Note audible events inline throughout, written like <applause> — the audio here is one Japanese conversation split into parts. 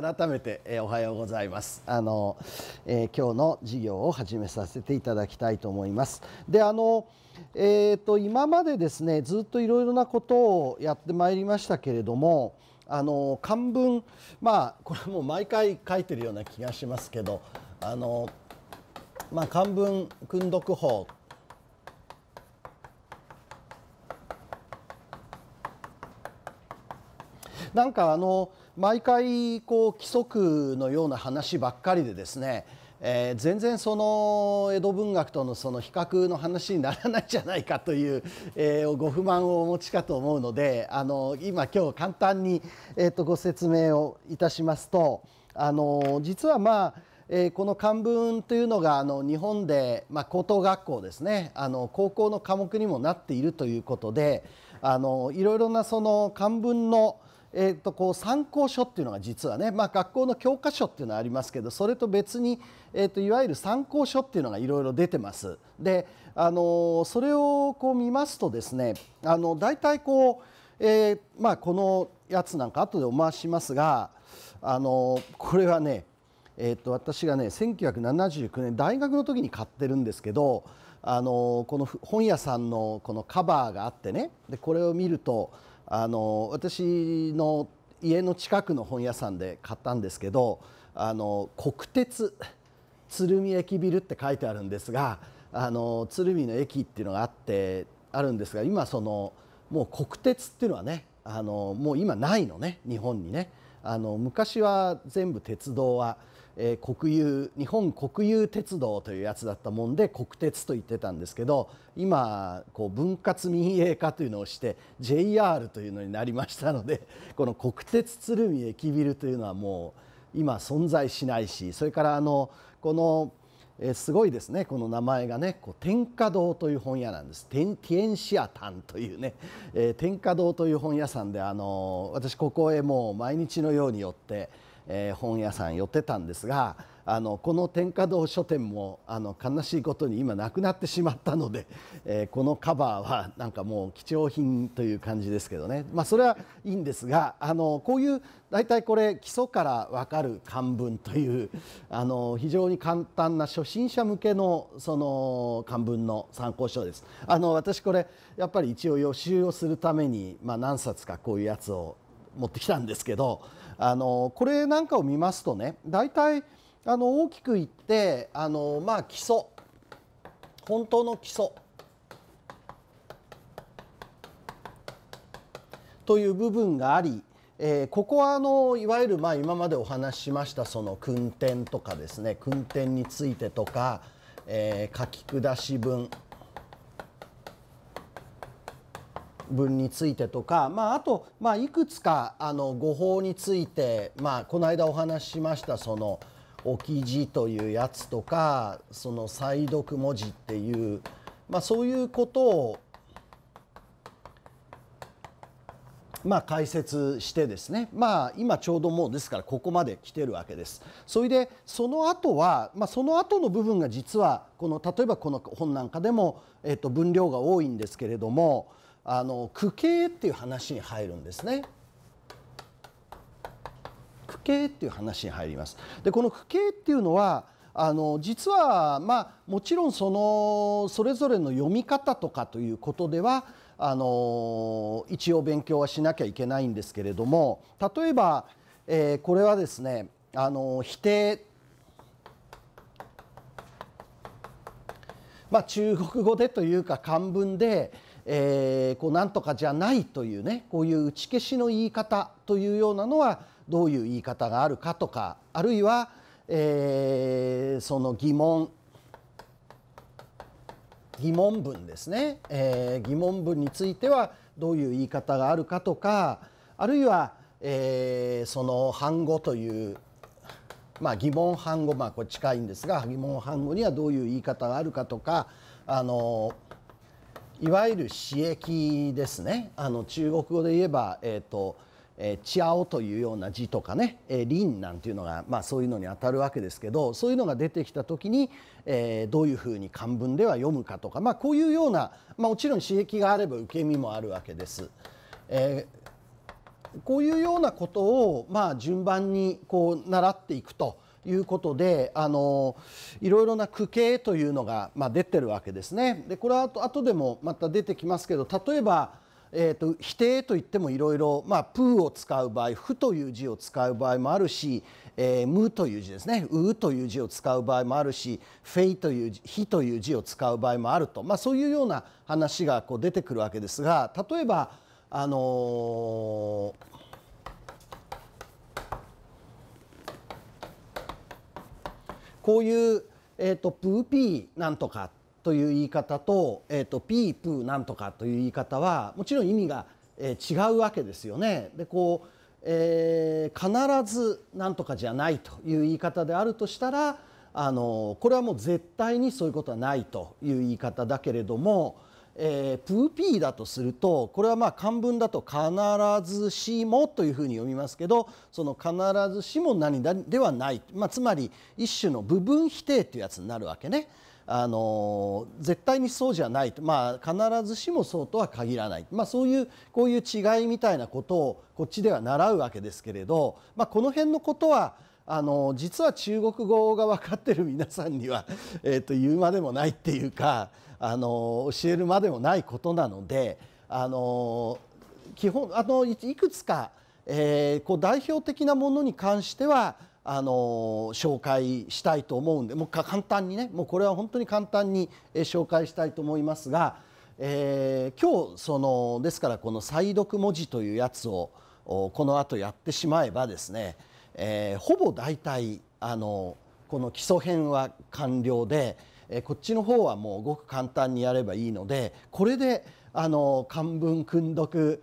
改めて、えー、おはようございますあの、えー、今日の授業を始めさせていただきたいと思いますであのえーと今までですねずっといろいろなことをやってまいりましたけれどもあの漢文まあこれも毎回書いてるような気がしますけどあの、まあ、漢文訓読法なんかあの毎回こう規則のような話ばっかりでですね、えー、全然その江戸文学とのその比較の話にならないじゃないかという、えー、ご不満をお持ちかと思うのであの今今日簡単に、えー、とご説明をいたしますとあの実はまあえー、この漢文というのがあの日本で、まあ、高等学校ですねあの高校の科目にもなっているということであのいろいろなその漢文の、えー、とこう参考書っていうのが実はね、まあ、学校の教科書っていうのはありますけどそれと別に、えー、といわゆる参考書っていうのがいろいろ出てます。であのそれをこう見ますとですねあの大体こう、えー、まあ、このやつなんか後でお回ししますがあのこれはね、えー、と私がね1979年大学の時に買ってるんですけどあのこの本屋さんのこのカバーがあってねでこれを見ると。あの私の家の近くの本屋さんで買ったんですけどあの国鉄鶴見駅ビルって書いてあるんですがあの鶴見の駅っていうのがあってあるんですが今そのもう国鉄っていうのはねあのもう今ないのね日本にねあの昔は全部鉄道はえー、国有日本国有鉄道というやつだったもんで国鉄と言ってたんですけど今こう分割民営化というのをして JR というのになりましたので <laughs> この国鉄鶴見駅ビルというのはもう今存在しないしそれからあのこの、えー、すごいですねこの名前がねこう天下堂という本屋なんです天ンティタンというね、えー、天下堂という本屋さんであの私ここへもう毎日のように寄って。えー、本屋さん寄ってたんですがあのこの天下堂書店もあの悲しいことに今なくなってしまったので、えー、このカバーはなんかもう貴重品という感じですけどね、まあ、それはいいんですがあのこういう大体これ基礎から分かる漢文というあの非常に簡単な初心者向けのその漢文の参考書です。あの私これやっぱり一応予習をするために、まあ、何冊かこういうやつを持ってきたんですけどあのこれなんかを見ますとね大体あの大きく言ってあの、まあ、基礎本当の基礎という部分があり、えー、ここはあのいわゆるまあ今までお話ししましたその訓典とかですね訓典についてとか、えー、書き下し文文についてとか、まあ、あと、まあ、いくつかあの誤報について、まあ、この間お話ししましたその置き字というやつとかその再読文字っていう、まあ、そういうことを、まあ、解説してですね、まあ、今ちょうどもうですからここまで来てるわけです。それでその後は、まあ、その後の部分が実はこの例えばこの本なんかでも、えっと、分量が多いんですけれども。あの区形っていう話に入るんですね。区形っていう話に入ります。でこの区形っていうのはあの実はまあもちろんそのそれぞれの読み方とかということではあの一応勉強はしなきゃいけないんですけれども例えば、えー、これはですねあの否定まあ中国語でというか漢文でえー、こうなんとかじゃないというねこういう打ち消しの言い方というようなのはどういう言い方があるかとかあるいは、えー、その疑問疑問文ですね、えー、疑問文についてはどういう言い方があるかとかあるいは、えー、その反語というまあ、疑問反語まあこれ近いんですが疑問反語にはどういう言い方があるかとかあのいわゆる刺激ですねあの中国語で言えば、えーとえー、チアオというような字とかね、えー、リンなんていうのが、まあ、そういうのにあたるわけですけどそういうのが出てきた時に、えー、どういうふうに漢文では読むかとか、まあ、こういうような、まあ、もちろん刺激があれば受け身もあるわけです。えー、こういうようなことを、まあ、順番にこう習っていくと。いうことであのいろいろな区形というのが、まあ、出てるわけですね。でこれはあとでもまた出てきますけど例えば、えーと、否定といってもいろいろ「まあ、プー」を使う場合「フ」という字を使う場合もあるし「えー、という字ですね「ウ」という字を使う場合もあるし「フェイ」という「ヒ」という字を使う場合もあると、まあ、そういうような話がこう出てくるわけですが例えばあのーこういう、えーと、プーピーなんとかという言い方と,、えーと、ピープーなんとかという言い方はもちろん意味が、えー、違うわけですよね。でこうえー、必ずなんとかじゃないという言い方であるとしたらあのこれはもう絶対にそういうことはないという言い方だけれども、えー、プーピーだとするとこれはまあ漢文だと必ずしもというふうに読みますけどその必ずしも何だではない、まあ、つまり一種の部分否定というやつになるわけね。あの絶対にそうじゃないと、まあ、必ずしもそうとは限らない、まあ、そういうこういう違いみたいなことをこっちでは習うわけですけれど、まあ、この辺のことはあの実は中国語が分かってる皆さんには、えー、と言うまでもないっていうかあの教えるまでもないことなのであの基本あのいくつか、えー、こう代表的なものに関してはあの紹介したいと思うんでもう簡単にねもうこれは本当に簡単に紹介したいと思いますが、えー、今日そのですからこの「再読文字」というやつをこのあとやってしまえばですね、えー、ほぼ大体あのこの基礎編は完了で。えこっちの方はもうごく簡単にやればいいのでこれであの漢文訓読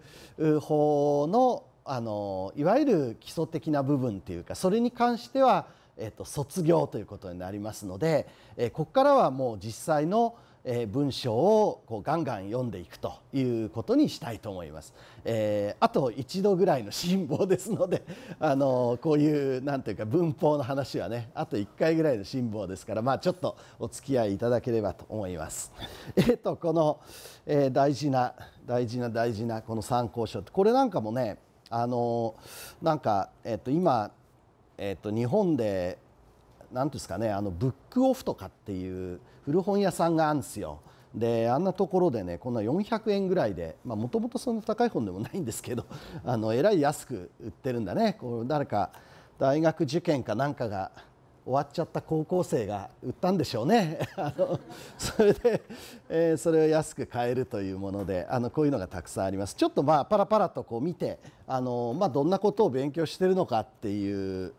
法のあのいわゆる基礎的な部分というかそれに関しては、えっと卒業ということになりますので、えここからはもう実際の「えー、文章をこうガンガン読んでいくということにしたいと思います。えー、あと一度ぐらいの辛抱ですので、<laughs> あのこういうなんていうか文法の話はね、あと一回ぐらいの辛抱ですから、まあちょっとお付き合いいただければと思います。<laughs> えっ、ー、とこの、えー、大事な大事な大事なこの参考書ってこれなんかもね、あのなんかえっ、ー、と今えっ、ー、と日本でなんですかねあのブックオフとかっていう古本屋さんがあるんですよ。であんなところでねこんな400円ぐらいでもともとそんな高い本でもないんですけど <laughs> あのえらい安く売ってるんだねこう誰か大学受験かなんかが終わっちゃった高校生が売ったんでしょうね <laughs> あのそれで、えー、それを安く買えるというものであのこういうのがたくさんありますちょっとまあパラパラとこう見てあの、まあ、どんなことを勉強してるのかっていう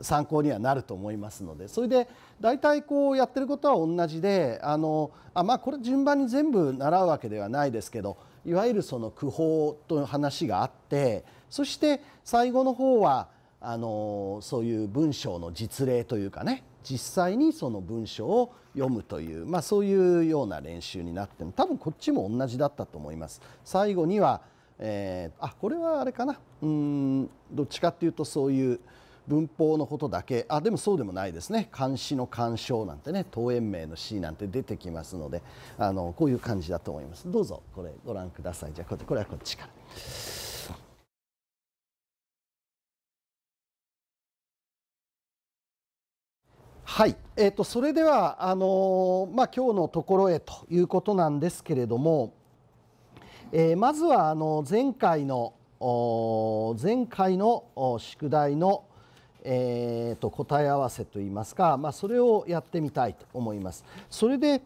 参考にはなると思いますのでそれで大体こうやってることは同じであのあまあこれ順番に全部習うわけではないですけどいわゆるその句法という話があってそして最後の方はあのそういう文章の実例というかね実際にその文章を読むという、まあ、そういうような練習になっても多分こっちも同じだったと思います。最後には、えー、あこれはあれかなうんどっちかっていうとそういう文法のことだけあでもそうでもないですね漢詩の鑑賞なんてね登園名の詩なんて出てきますのであのこういう感じだと思いますどうぞこれご覧くださいじゃあこれこれはこっちから。はい、えーと、とそれではあのー、まあ、今日のところへということなんですけれども、えー、まずはあの前回の前回の宿題のえー、と答え合わせといいますか、まあ、それをやってみたいと思います。それで、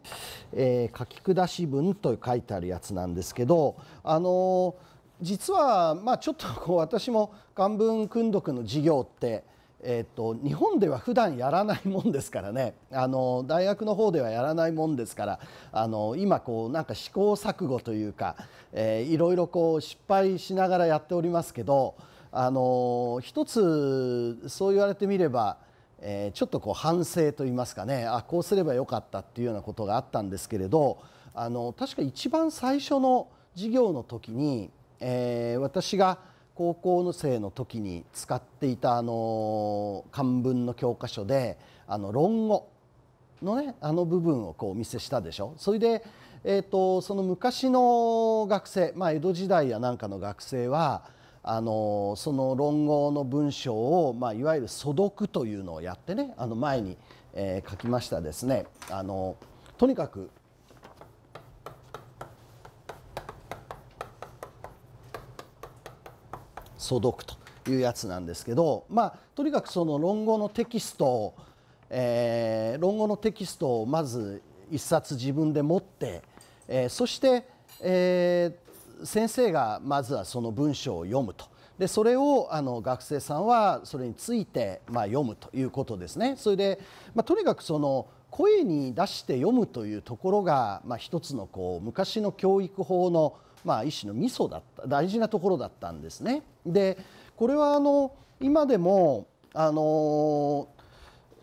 えー、書き下し文と書いてあるやつなんですけど、あの実は、まあ、ちょっとこう私も漢文訓読の授業って、えーと、日本では普段やらないもんですからねあの大学の方ではやらないもんですからあの今こうなんか試行錯誤というか、えー、いろいろこう失敗しながらやっておりますけど。あの一つそう言われてみれば、えー、ちょっとこう反省と言いますかねあこうすればよかったっていうようなことがあったんですけれどあの確か一番最初の授業の時に、えー、私が高校生の時に使っていたあの漢文の教科書であの論語のねあの部分をこうお見せしたでしょそれで、えーと、とその昔の学生、まあ、江戸時代やなんかの学生はあのその論語の文章を、まあ、いわゆる素読というのをやってねあの前に、えー、書きましたですねあのとにかく素読というやつなんですけど、まあ、とにかくその論語のテキストを、えー、論語のテキストをまず一冊自分で持って、えー、そして、えー、先生がまずはその文章を読むと。でそれをあの学生さんはそれについて、まあ、読むということですね。それで、まあ、とにかくその声に出して読むというところが、まあ、一つのこう昔の教育法の、まあ、一種の味噌だった大事なところだったんですね。でこれはあの今でもあの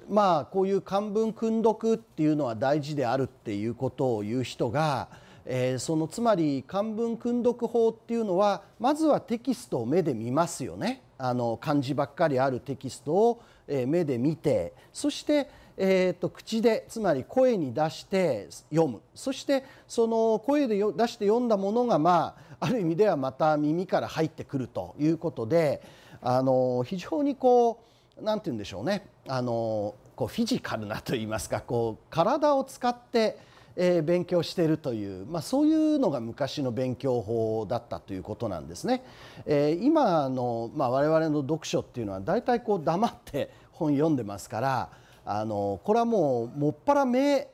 まあこういう漢文訓読っていうのは大事であるっていうことを言う人がえー、そのつまり漢文訓読法っていうのはまずはテキストを目で見ますよねあの漢字ばっかりあるテキストを、えー、目で見てそして、えーと、口でつまり声に出して読むそしてその声で出して読んだものがまあある意味ではまた耳から入ってくるということであの非常にこう何て言うんでしょうねあのこうフィジカルなと言いますかこう体を使ってえー、勉強しているという、まあ、そういうのが昔の勉強法だったということなんですね。えー、今の、まあ、我々の読書っていうのは大体こう黙って本読んでますからあのこれはもうもっぱら目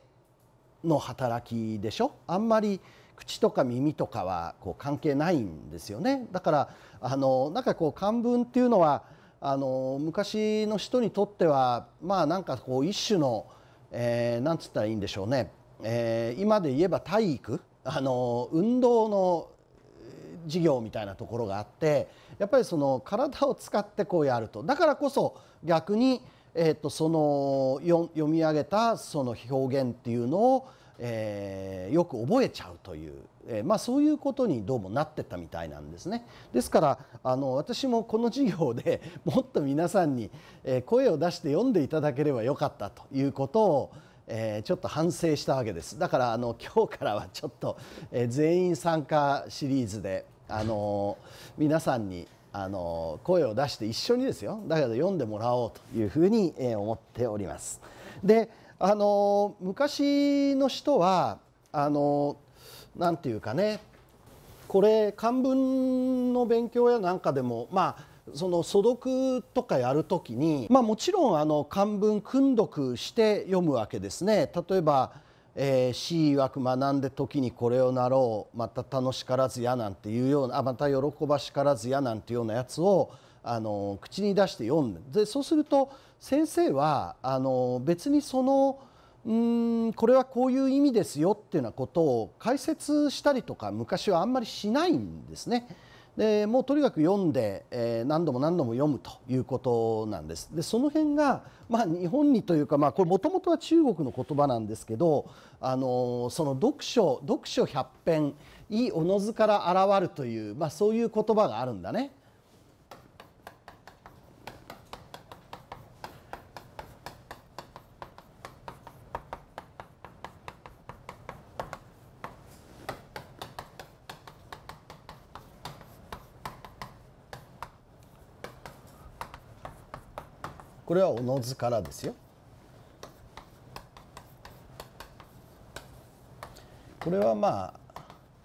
の働きでしょあんまり口とか耳とかはこう関係ないんですよね。だからあのなんかこう漢文っていうのはあの昔の人にとってはまあなんかこう一種の、えー、なんつったらいいんでしょうねえー、今で言えば体育あの運動の授業みたいなところがあってやっぱりその体を使ってこうやるとだからこそ逆に、えーと、その読み上げたその表現っていうのを、えー、よく覚えちゃうという、えー、まあ、そういうことにどうもなってったみたいなんですね。ですからあの私もこの授業でもっと皆さんに声を出して読んでいただければよかったということをえー、ちょっと反省したわけですだからあの <laughs> 今日からはちょっと、えー、全員参加シリーズで、あのー、<laughs> 皆さんに、あの声を出して一緒にですよだけど読んでもらおうというふうに、え思っております。で、あの昔の人はあのー、て言うかねこれ漢文の勉強やなんかでもまあその素読とかやるときに、まあ、もちろんあの漢文訓読して読むわけですね。例えばえー、死く学んで時にこれをなろうまた楽しからずやなんていうようなあまた喜ばしからずやなんていうようなやつをあの口に出して読んでそうすると先生はあの別にそのうんこれはこういう意味ですよっていうようなことを解説したりとか昔はあんまりしないんですね。でもうとにかく読んで、えー、何度も何度も読むということなんです。でその辺が、まあ、日本にというか、まあ、これもともとは中国の言葉なんですけど、あのその読書読書百編いおのずから現るという、まあ、そういう言葉があるんだね。れはおのずからですよ。これはま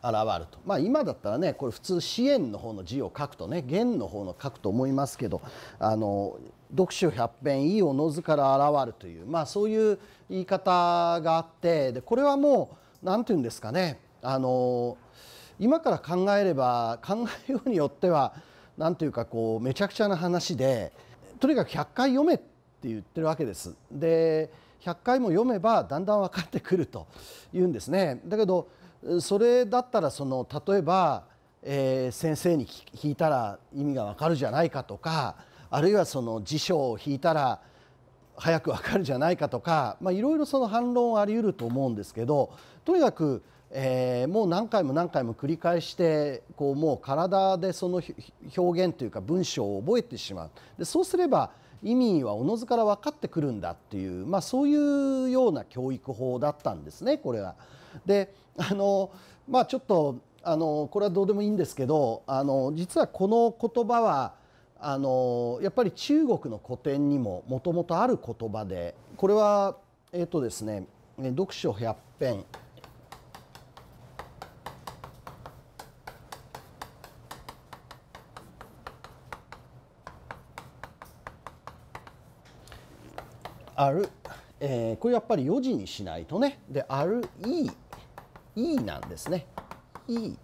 あ現るとまあ今だったらねこれ普通支援の方の字を書くとね元の方の書くと思いますけどあの読書百遍いいおのずから現るというまあそういう言い方があってでこれはもう何て言うんですかねあの今から考えれば考えようによっては何ていうかこうめちゃくちゃな話で。とにかく100回読めって言ってるわけです。で100回も読めばだんだん分かってくると言うんですね。だけどそれだったらその例えば、えー、先生に聞いたら意味が分かるじゃないかとかあるいはその辞書を引いたら早く分かるじゃないかとかいろいろその反論はあり得ると思うんですけどとにかくえー、もう何回も何回も繰り返してこうもう体でその表現というか文章を覚えてしまうでそうすれば意味はおのずから分かってくるんだっていう、まあ、そういうような教育法だったんですねこれは。であのまあちょっとあのこれはどうでもいいんですけどあの実はこの言葉はあのやっぱり中国の古典にももともとある言葉でこれはえっ、ー、とですね読書百編ある、えー、これやっぱり4時にしないとねであるいいいいなんですねいい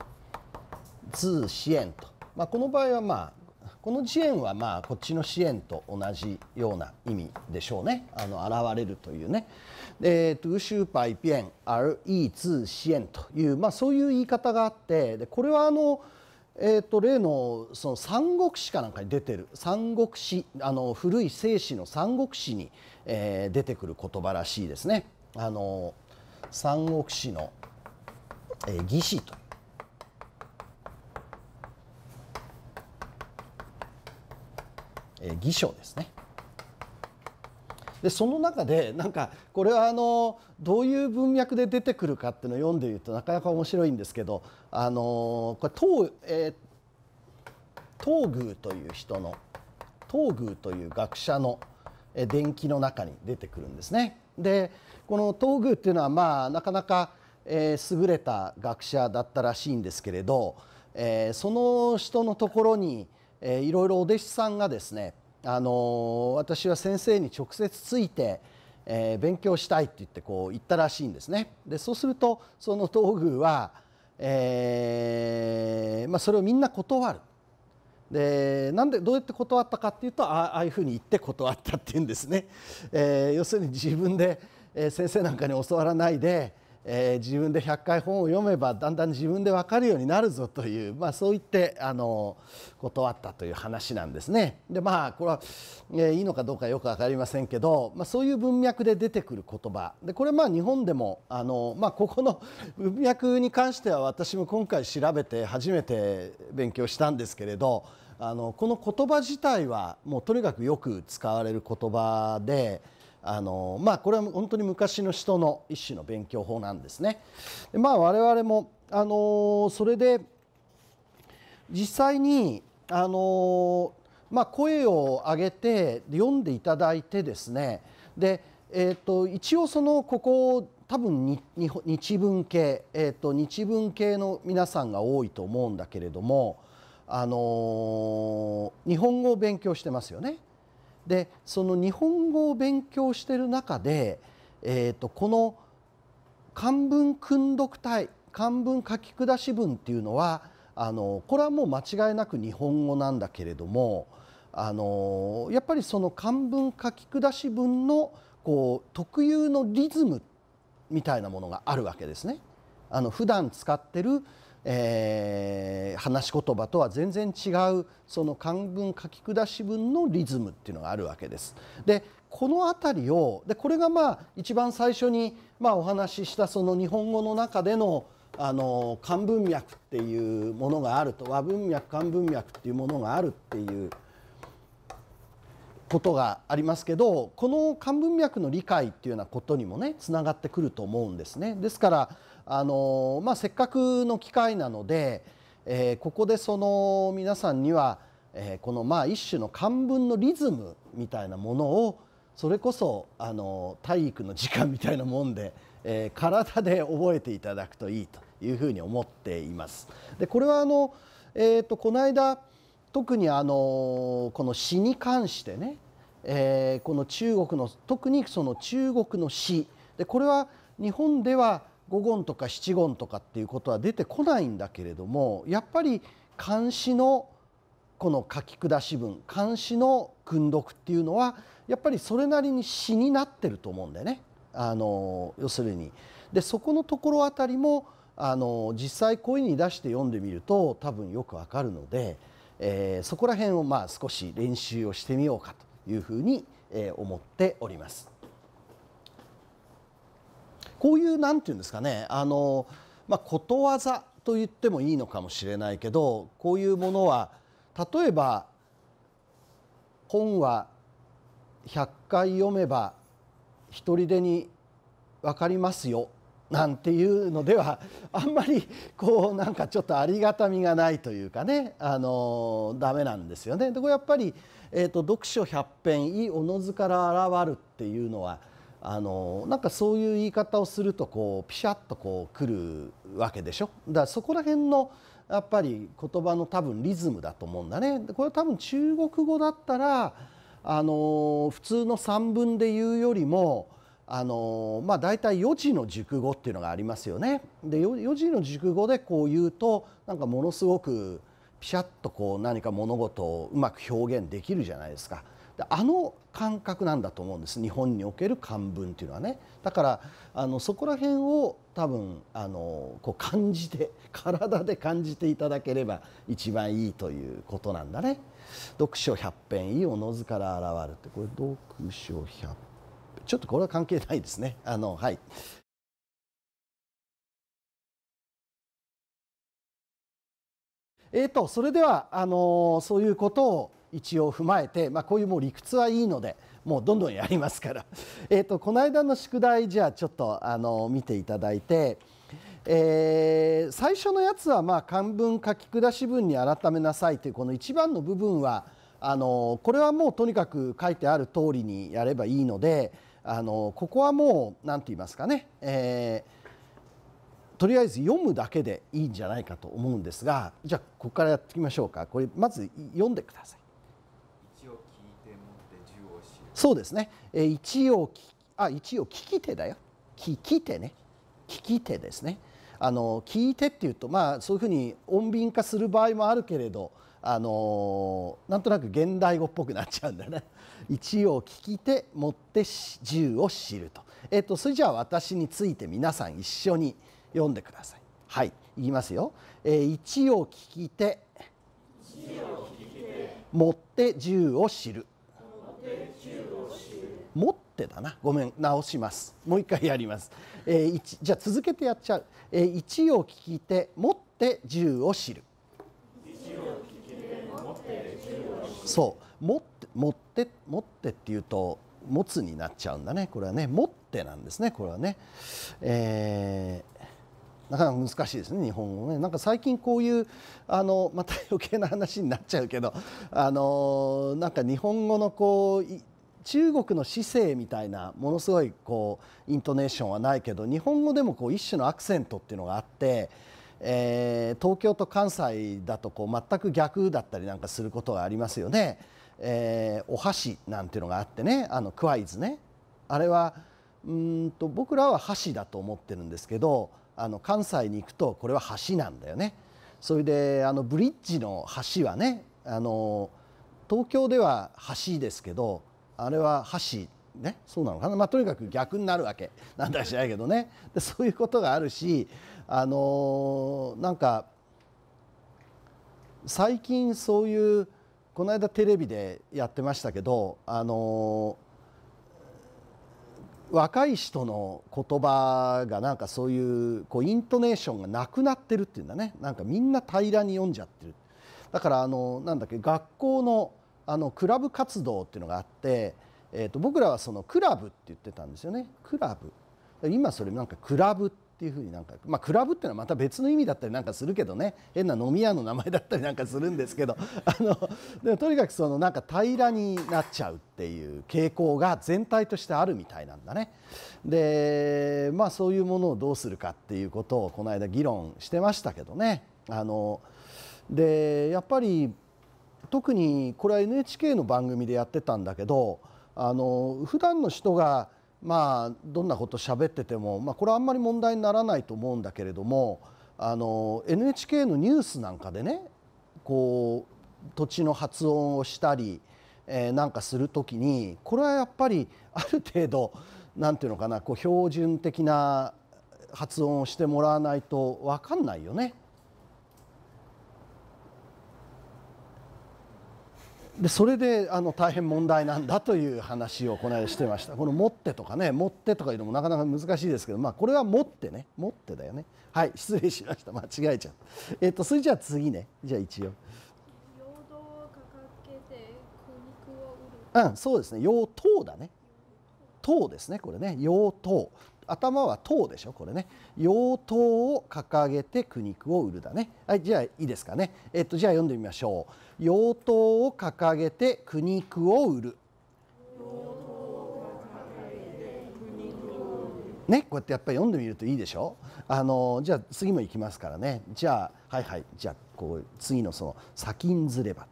図支援と、まあ、この場合はまあこの支援はまあこっちの支援と同じような意味でしょうねあの現れるというね「えー、トゥーシューパイピエンアルイーツ支援」という、まあ、そういう言い方があってでこれはあのえーと、例のその三国志かなんかに出てる三国志あの古い聖史の三国志にえー、出てくる言葉らしいですね。あの三国志の、えー、義士とえう偽書ですね。でその中でなんかこれはあのどういう文脈で出てくるかっていうのを読んでいるとなかなか面白いんですけどあのこれ東,、えー、東宮という人の東宮という学者の「電気の中に出てくるんですね。でこの東宮っていうのはまあなかなか、えー、優れた学者だったらしいんですけれど、えー、その人のところに、えー、いろいろお弟子さんがですね、あのー、私は先生に直接ついて、えー、勉強したいって言ってこう言ったらしいんですね。でそうするとその東宮は、えーまあ、それをみんな断る。でなんでどうやって断ったかっていうとああいうふうに言って断ったっていうんですね、えー、要するに自分で、え先生なんかに教わらないでえー、自分で100回本を読めばだんだん自分で分かるようになるぞという、まあ、そう言ってあの断ったという話なんですね。でまあこれは、えー、いいのかどうかよく分かりませんけど、まあ、そういう文脈で出てくる言葉でこれまあ日本でもあの、まあ、ここの文脈に関しては私も今回調べて初めて勉強したんですけれどあのこの言葉自体はもうとにかくよく使われる言葉で。あのまあこれは本当に昔の人の一種の勉強法なんですね。でまあ我々もあのそれで実際にあのまあ声を上げて読んでいただいてですねでえーと、一応そのここ多分日文系、えーと、と日文系の皆さんが多いと思うんだけれども、あのー、日本語を勉強してますよね。でその日本語を勉強してる中で、えーと、とこの漢文訓読体漢文書き下し文っていうのはあのこれはもう間違いなく日本語なんだけれどもあのやっぱりその漢文書き下し文のこう特有のリズムみたいなものがあるわけですね。あの普段使ってるえー、話し言葉とは全然違うその漢文書き下し文のリズムっていうのがあるわけです。でこの辺りをでこれがまあ一番最初にまあお話ししたその日本語の中でのあの漢文脈っていうものがあると和文脈漢文脈っていうものがあるっていうことがありますけどこの漢文脈の理解っていうようなことにもねつながってくると思うんですね。ですからあの、まあ、せっかくの機会なので、えー、ここでその皆さんには、えー、このまあ一種の漢文のリズムみたいなものをそれこそあの体育の時間みたいなもんで、えー、体で覚えていただくといいというふうに思っています。でこれはあの、えーと、この間特にあのこの詩に関してね、えー、この中国の特にその中国の詩でこれは日本では五言とか七言とかっていうことは出てこないんだけれどもやっぱり漢詩のこの書き下し文漢詩の訓読っていうのはやっぱりそれなりに詩になってると思うんだよね。あの要するにでそこのところあたりもあの実際声に出して読んでみると多分よくわかるので、えー、そこら辺をまあ少し練習をしてみようかというふうに、えー、思っております。こういうなんていうんですかねあの、まあ、ことわざと言ってもいいのかもしれないけどこういうものは例えば本は100回読めば一人でに分かりますよなんていうのではあんまりこうなんかちょっとありがたみがないというかねあのダメなんですよね。でこれやっぱり、えーと、読書百編いいおのずから現るっていうのはあのなんかそういう言い方をするとこうピシャッとこう来るわけでしょだからそこら辺のやっぱり言葉の多分リズムだと思うんだねこれは多分中国語だったらあの普通の散文で言うよりもあのまあ大体4字の熟語っていうのがありますよね。で 4, 字の熟語でこう言うとなんかものすごくピシャッとこう何か物事をうまく表現できるじゃないですか。あの感覚なんだと思うんです日本における漢文っていうのはねだからあのそこら辺を多分あのこう感じて <laughs> 体で感じていただければ一番いいということなんだね読書百遍いいおのずから現るってこれ読書百ちょっとこれは関係ないですねあのはいえっと、それではあのそういうことを一応踏まえて、まあ、こういうもう理屈はいいのでもうどんどんやりますから、<laughs> えーと、とこの間の宿題じゃあちょっとあの見ていただいて、えー、最初のやつはまあ漢文書き下し文に改めなさいというこの一番の部分はあのこれはもうとにかく書いてある通りにやればいいのであのここはもう何て言いますかね、えー、とりあえず読むだけでいいんじゃないかと思うんですがじゃあここからやっていきましょうかこれまず読んでください。そうですね、え一応あ一応聞き手だよ聞き手ね聞き手ですねあの聞いてっていうとまあそういうふうに穏便化する場合もあるけれどあのなんとなく現代語っぽくなっちゃうんだよね <laughs> 一応聞き手持って銃を知ると,、えっと、それじゃあ私について皆さん一緒に読んでくださいはい言いますよ、えー、一応聞き手持って銃を知る持ってだなごめん直しますもう一回やります、えー、じゃあ続けてやっちゃう、えー、一を聞いて持って十を知るそう持って持って持ってっていうと持つになっちゃうんだねこれはね持ってなんですねこれはね、えー、なかなか難しいですね日本語ねなんか最近こういうあのまた余計な話になっちゃうけどあのなんか日本語のこう中国の姿勢みたいなものすごいこうイントネーションはないけど日本語でもこう一種のアクセントっていうのがあって。えー、東京と関西だとこう全く逆だったりなんかすることがありますよね。えー、お箸なんていうのがあってねあのクワイズねあれはうんと僕らは箸だと思ってるんですけどあの関西に行くとこれは橋なんだよね。それであのブリッジの橋はねあの東京では橋ですけどあれは箸ねそうなのかな、まあ、とにかく逆になるわけなんだしないけどねでそういうことがあるしあのー、なんか最近そういうこの間テレビでやってましたけど、あのー、若い人の言葉がなんかそういうこうイントネーションがなくなってるっていうんだねなんかみんな平らに読んじゃってる。だからあのなんだっけ学校のあのクラブ活動っていうのがあって、えー、と僕らはそのクラブって言ってたんですよねクラブ今それなんかクラブっていうふうになんかまあクラブっていうのはまた別の意味だったりなんかするけどね変な飲み屋の名前だったりなんかするんですけど <laughs> あのでもとにかくそのなんか平らになっちゃうっていう傾向が全体としてあるみたいなんだね。でまあそういうものをどうするかっていうことをこの間議論してましたけどね。あのでやっぱり特にこれは NHK の番組でやってたんだけどあの普段の人がまあどんなこと喋ってても、まあ、これはあんまり問題にならないと思うんだけれどもあの NHK のニュースなんかでねこう土地の発音をしたり、えー、なんかする時にこれはやっぱりある程度んていうのかなこう標準的な発音をしてもらわないと分かんないよね。でそれであの大変問題なんだという話をこの間してましたこの「持って」とかね「持って」とかいうのもなかなか難しいですけどまあこれは「持って」ね「持って」だよねはい失礼しました間違えちゃったえっとそれじゃあ次ねじゃあ一応うんそうですね「用刀」だね「刀」ですねこれね「用刀」頭は塔でしょこれね妖刀を掲げて苦肉を売るだねはいじゃあいいですかねえっとじゃあ読んでみましょう妖刀を掲げて苦肉を売るねこうやってやっぱり読んでみるといいでしょあのじゃあ次も行きますからねじゃあはいはいじゃあこう次のその「先んずれば」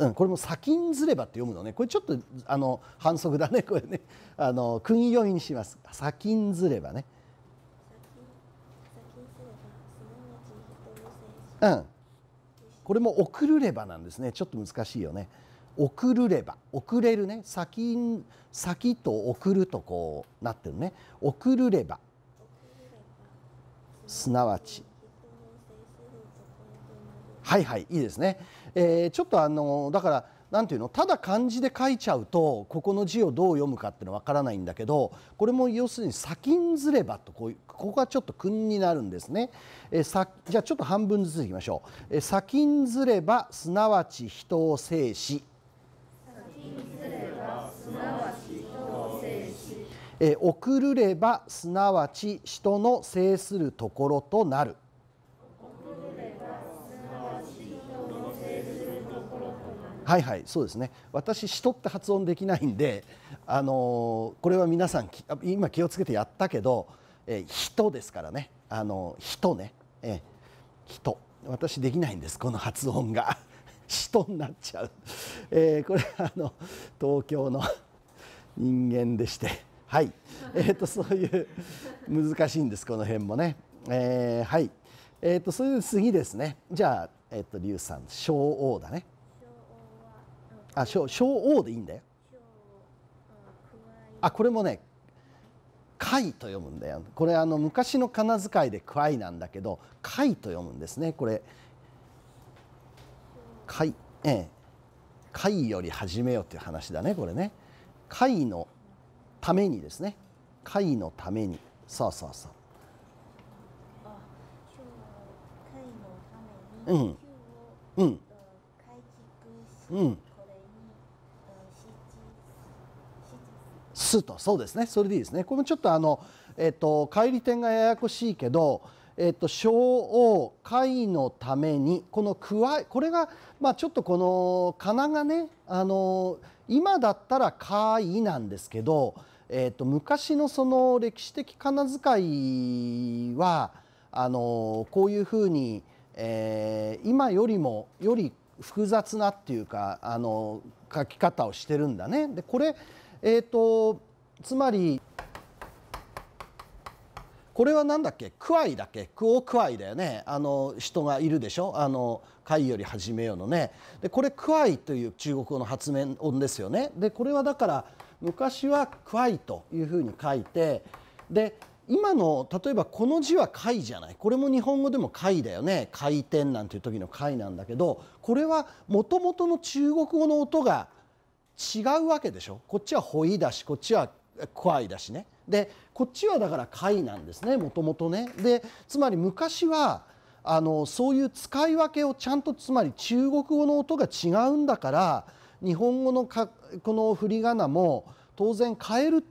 うん、これも「先んずれば」って読むのねこれちょっとあの反則だねこれねあの訓読みにします「先んずればね」うん、これも「送るれば」なんですねちょっと難しいよね。送るれば送れるね先先と送るとこうなってるね送るればすなわちはいはいいいですねえー、ちょっとあのだからんていうのただ漢字で書いちゃうとここの字をどう読むかってのわからないんだけどこれも要するに「先んずれば」とこうここがちょっと訓になるんですね。えさじゃあちょっと半分ずついきましょう。え先んずればすなわち人を制し。え送るればすなわち人の制するところとなる。はいはいそうですね私しとって発音できないんであのー、これは皆さん今気をつけてやったけど、えー、人ですからねあのー、人ね、えー、人私できないんですこの発音が <laughs> 人になっちゃう、えー、これあの東京の <laughs> 人間でしてはいえーと、そういう難しいんですこの辺もね、えー、はいえーと、そういう次ですねじゃあ、えっと、と龍さん小王だねあ小小王でいいんだよあこれもね貝と読むんだよこれあの昔の仮名遣いでいなんだけど貝と読むんですねこれ貝ええ貝より始めよっていう話だねこれね貝のためにですね貝のためにそうそうそううんうんうんすとそうですねそれでいいですねこれもちょっとあの、えっと、乖離点がややこしいけどえっと、小王解のためにこの加えこれが、まあ、ちょっとこのかながねあの今だったら解なんですけど、えっと、昔のその歴史的仮名遣いはあのこういうふうに、えー、今よりもより複雑なっていうかあの書き方をしてるんだね。でこれえっ、ー、とつまりこれは何だっけクワイだっけクオクワイだよねあの人がいるでしょあの会より始めようのねでこれクワイという中国語の発明音ですよねでこれはだから昔はクワイというふうに書いてで今の例えばこの字は貝じゃないこれも日本語でも貝だよね回転なんていう時の貝なんだけどこれはもともとの中国語の音が違うわけでしょこっちは「ほい」だしこっちは「こわい」だしねでこっちはだから「かい」なんですねもともとね。でつまり昔はあのそういう使い分けをちゃんとつまり中国語の音が違うんだから日本語のかこの振り仮名も当然変えるっ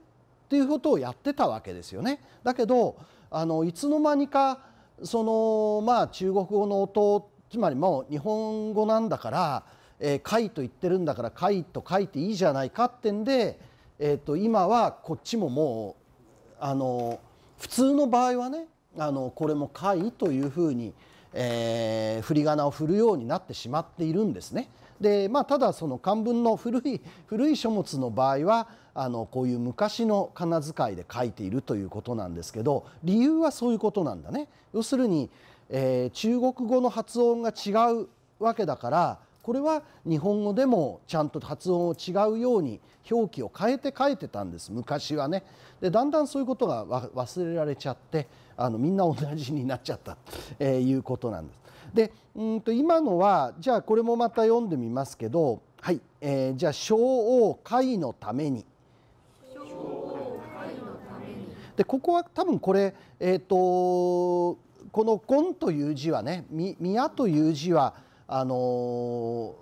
ていうことをやってたわけですよね。だけどあのいつの間にかそのまあ中国語の音つまりもう日本語なんだからえー、貝と言ってるんだから貝と書いていいじゃないかってんで、えー、と今はこっちももうあの普通の場合はねあのこれも貝というふうに、えー、振り仮名を振るようになってしまっているんですね。でまあ、ただその漢文の古い古い書物の場合はあのこういう昔の仮名遣いで書いているということなんですけど理由はそういうことなんだね。要するに、えー、中国語の発音が違うわけだからこれは日本語でもちゃんと発音を違うように表記を変えて書いてたんです昔はねでだんだんそういうことが忘れられちゃってあのみんな同じになっちゃったと、えー、いうことなんです。でうんと今のはじゃあこれもまた読んでみますけど、はいえー、じゃあ「小王会のために」でここは多分これ、えーと、この「ゴン」という字はね「宮」という字は「あのお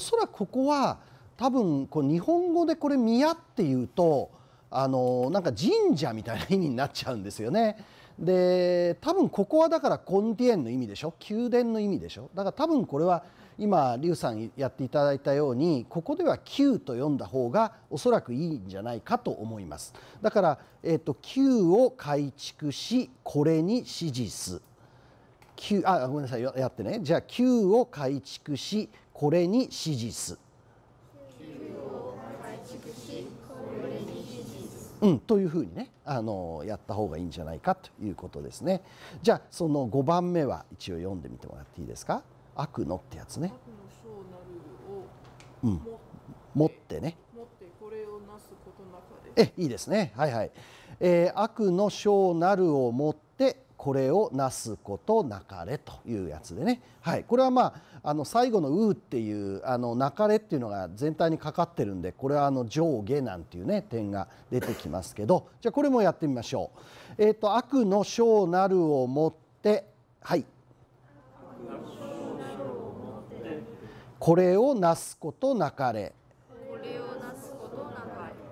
そらくここは多分こう日本語でこれ宮っていうとあのなんか神社みたいな意味になっちゃうんですよね。で多分ここはだからコンティエンの意味でしょ宮殿の意味でしょだから多分これは今劉さんやっていただいたようにここでは「宮と読んだ方がおそらくいいんじゃないかと思いますだから「えーと、とを改築しこれに支持す」9あごめんなさいやってねじゃあ9を改築しこれに支持す。うん、というふうにねあのやった方がいいんじゃないかということですねじゃあその5番目は一応読んでみてもらっていいですか「悪の」ってやつね。うん、持ってね。持ってこれをなすことなかでえいいですねはいはい。えー、悪の小なるを持ってこれをなすことなかれというやつでね、はい、これはまああの最後の「う」っていうあのなかれっていうのが全体にかかってるんでこれはあの上下なんていうね点が出てきますけどじゃあこれもやってみましょう。えっ、ー、と悪の小なるをもってはいこれをなすことなかれ。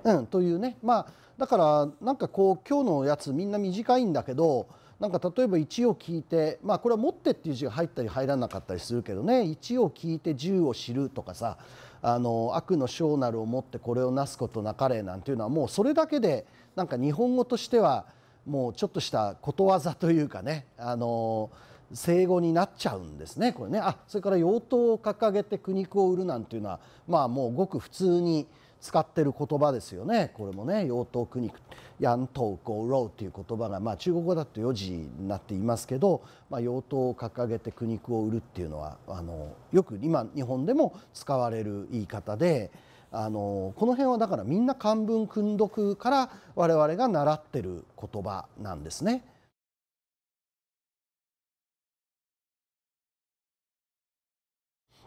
うん、というねまあだからなんかこう今日のやつみんな短いんだけどなんか例えば1を聞いてまあこれは「持って」っていう字が入ったり入らなかったりするけどね1を聞いて10を知るとかさあの悪の小なるをもってこれをなすことなかれなんていうのはもうそれだけでなんか日本語としてはもうちょっとしたことわざというかねあの生語になっちゃうんですねこれねあそれから「妖刀を掲げて苦肉を売る」なんていうのはまあもうごく普通に使ってる言葉ですよねこれもね「陽刀苦肉」「ヤントウコウロウ」という言葉が、まあ、中国語だと4字になっていますけど、まあ、陽を掲げて苦肉を売るっていうのはあのよく今日本でも使われる言い方で。あのこの辺はだからみんな漢文訓読から我々が習ってる言葉なんですね。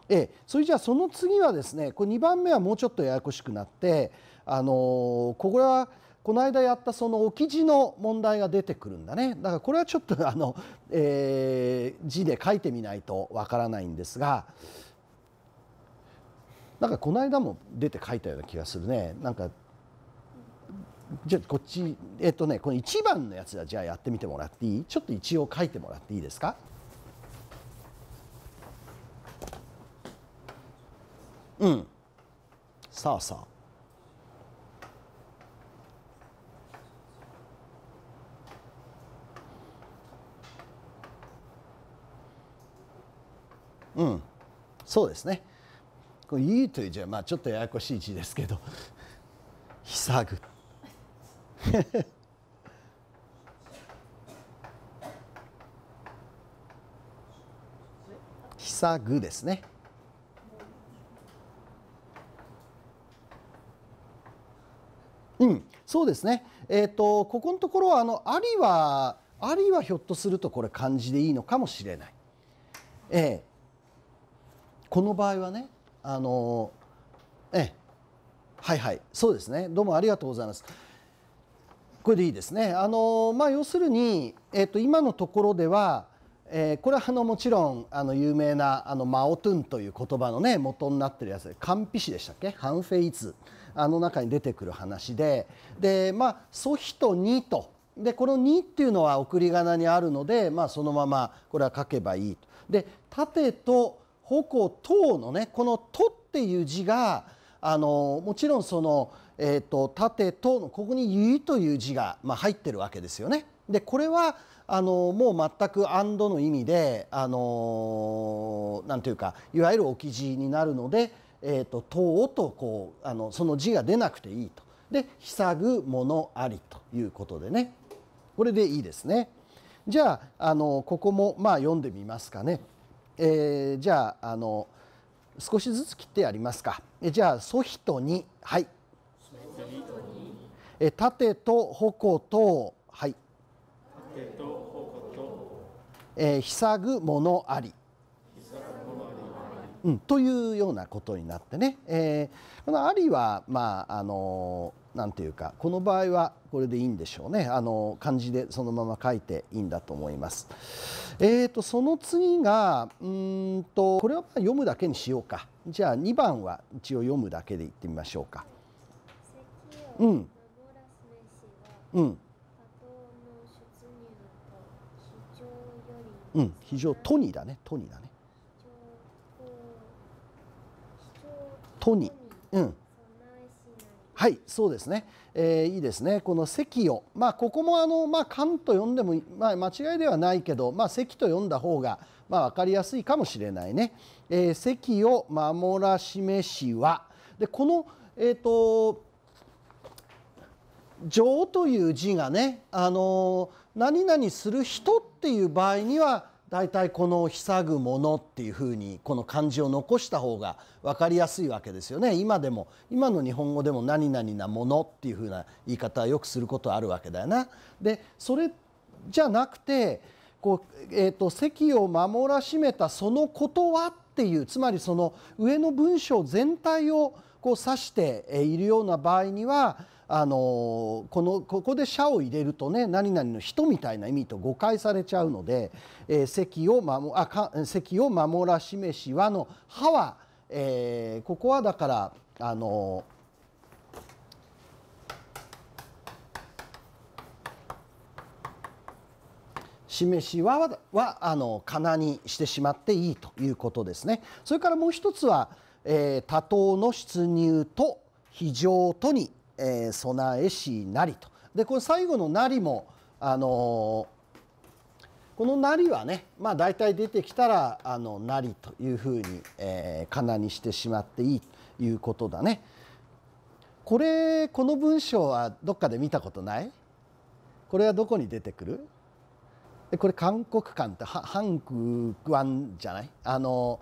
えそれじゃあその次はですねこれ2番目はもうちょっとややこしくなってあのここはこの間やったその置き字の問題が出てくるんだねだからこれはちょっとあの、えー、字で書いてみないとわからないんですがなんかこの間も出て書いたような気がするねなんかじゃあこっちえっとねこの1番のやつはじゃあやってみてもらっていいちょっと一応書いてもらっていいですかうんさあさあうんそうですねこいい」という字はまあちょっとややこしい字ですけど「ひさぐ」<laughs> ひさぐですねうん、そうですね。えっ、ー、とここのところはあのありはありはひょっとするとこれ漢字でいいのかもしれない。えー、この場合はね、あのえー、はいはい、そうですね。どうもありがとうございます。これでいいですね。あのまあ要するにえっ、ー、と今のところでは。えー、これはあのもちろんあの有名なあのマオトゥンという言葉のね元になってるやつで「カンピ氏」でしたっけ「ハンフェイツ」あの中に出てくる話でで、まあ、祖ヒとニとでこの「に」っていうのは送り仮名にあるので、まあ、そのままこれは書けばいいと。で縦と矛等のねこの「と」っていう字があのもちろんその、えーと、と縦とのここに「ゆという字が、まあ、入ってるわけですよね。でこれはあのもう全く「アンド」の意味であのなんていうかいわゆる置き字になるので。えーと、と党とこうあのその字が出なくていいとで「さぐものあり」ということでねこれでいいですねじゃああのここもまあ読んでみますかね、えー、じゃああの少しずつ切ってやりますかえじゃあ「ソヒトに」はい「え盾と矛と」はい「盾と矛と」えー「さぐものあり」うん、というようなことになってね、えー、このありはまああのなんていうかこの場合はこれでいいんでしょうねあの漢字でそのまま書いていいんだと思います。えーと、とその次がうんとこれは読むだけにしようかじゃあ2番は一応読むだけでいってみましょうか。うん、うんうん、非常トニーだねトニーだねとに、うん、はいそうですね、えー、いいですねこの「席を」まあここもあの「まあ、勘」と呼んでも、まあ、間違いではないけど「まあ、席」と呼んだ方が、まあ、分かりやすいかもしれないね「えー、席を守らしめしは」でこのえっ、ー、と「情」という字がね、あの何々する人っていう場合には「大体この「さぐもの」っていうふうにこの漢字を残した方が分かりやすいわけですよね今でも今の日本語でも「何々なもの」っていうふうな言い方はよくすることあるわけだよな。でそれじゃなくてこう、えーと、と席を守らしめたそのことはっていうつまりその上の文章全体をこう指しているような場合にはあのこのここで社を入れるとね何々の人みたいな意味と誤解されちゃうので「えー、席を守あか席を守らしめしは」の「は」は、えー、ここはだからあの示しははあのかなにしてしまっていいということですね。それからもう一つは、えー、多頭の出入と非常とにえー、備えしなりとでこの最後の「なりも」あのこの「なり」はね、まあ、大体出てきたら「あのなり」というふうに、えー、かなにしてしまっていいということだね。これこの文章はどっかで見たことないこれはどこに出てくるでこれ韓国館ってハンクワンじゃないあの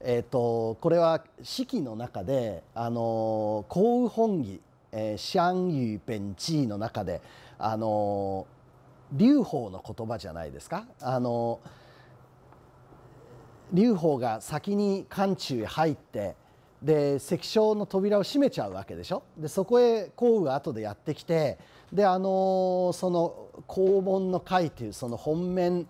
えーと、これは四季の中であの降雨本義えシャンユーペンチーの中で、あの劉邦の言葉じゃないですか。あの劉邦が先に漢中へ入ってで石章の扉を閉めちゃうわけでしょでそこへ項羽が後でやってきてであのその肛門の会というその本面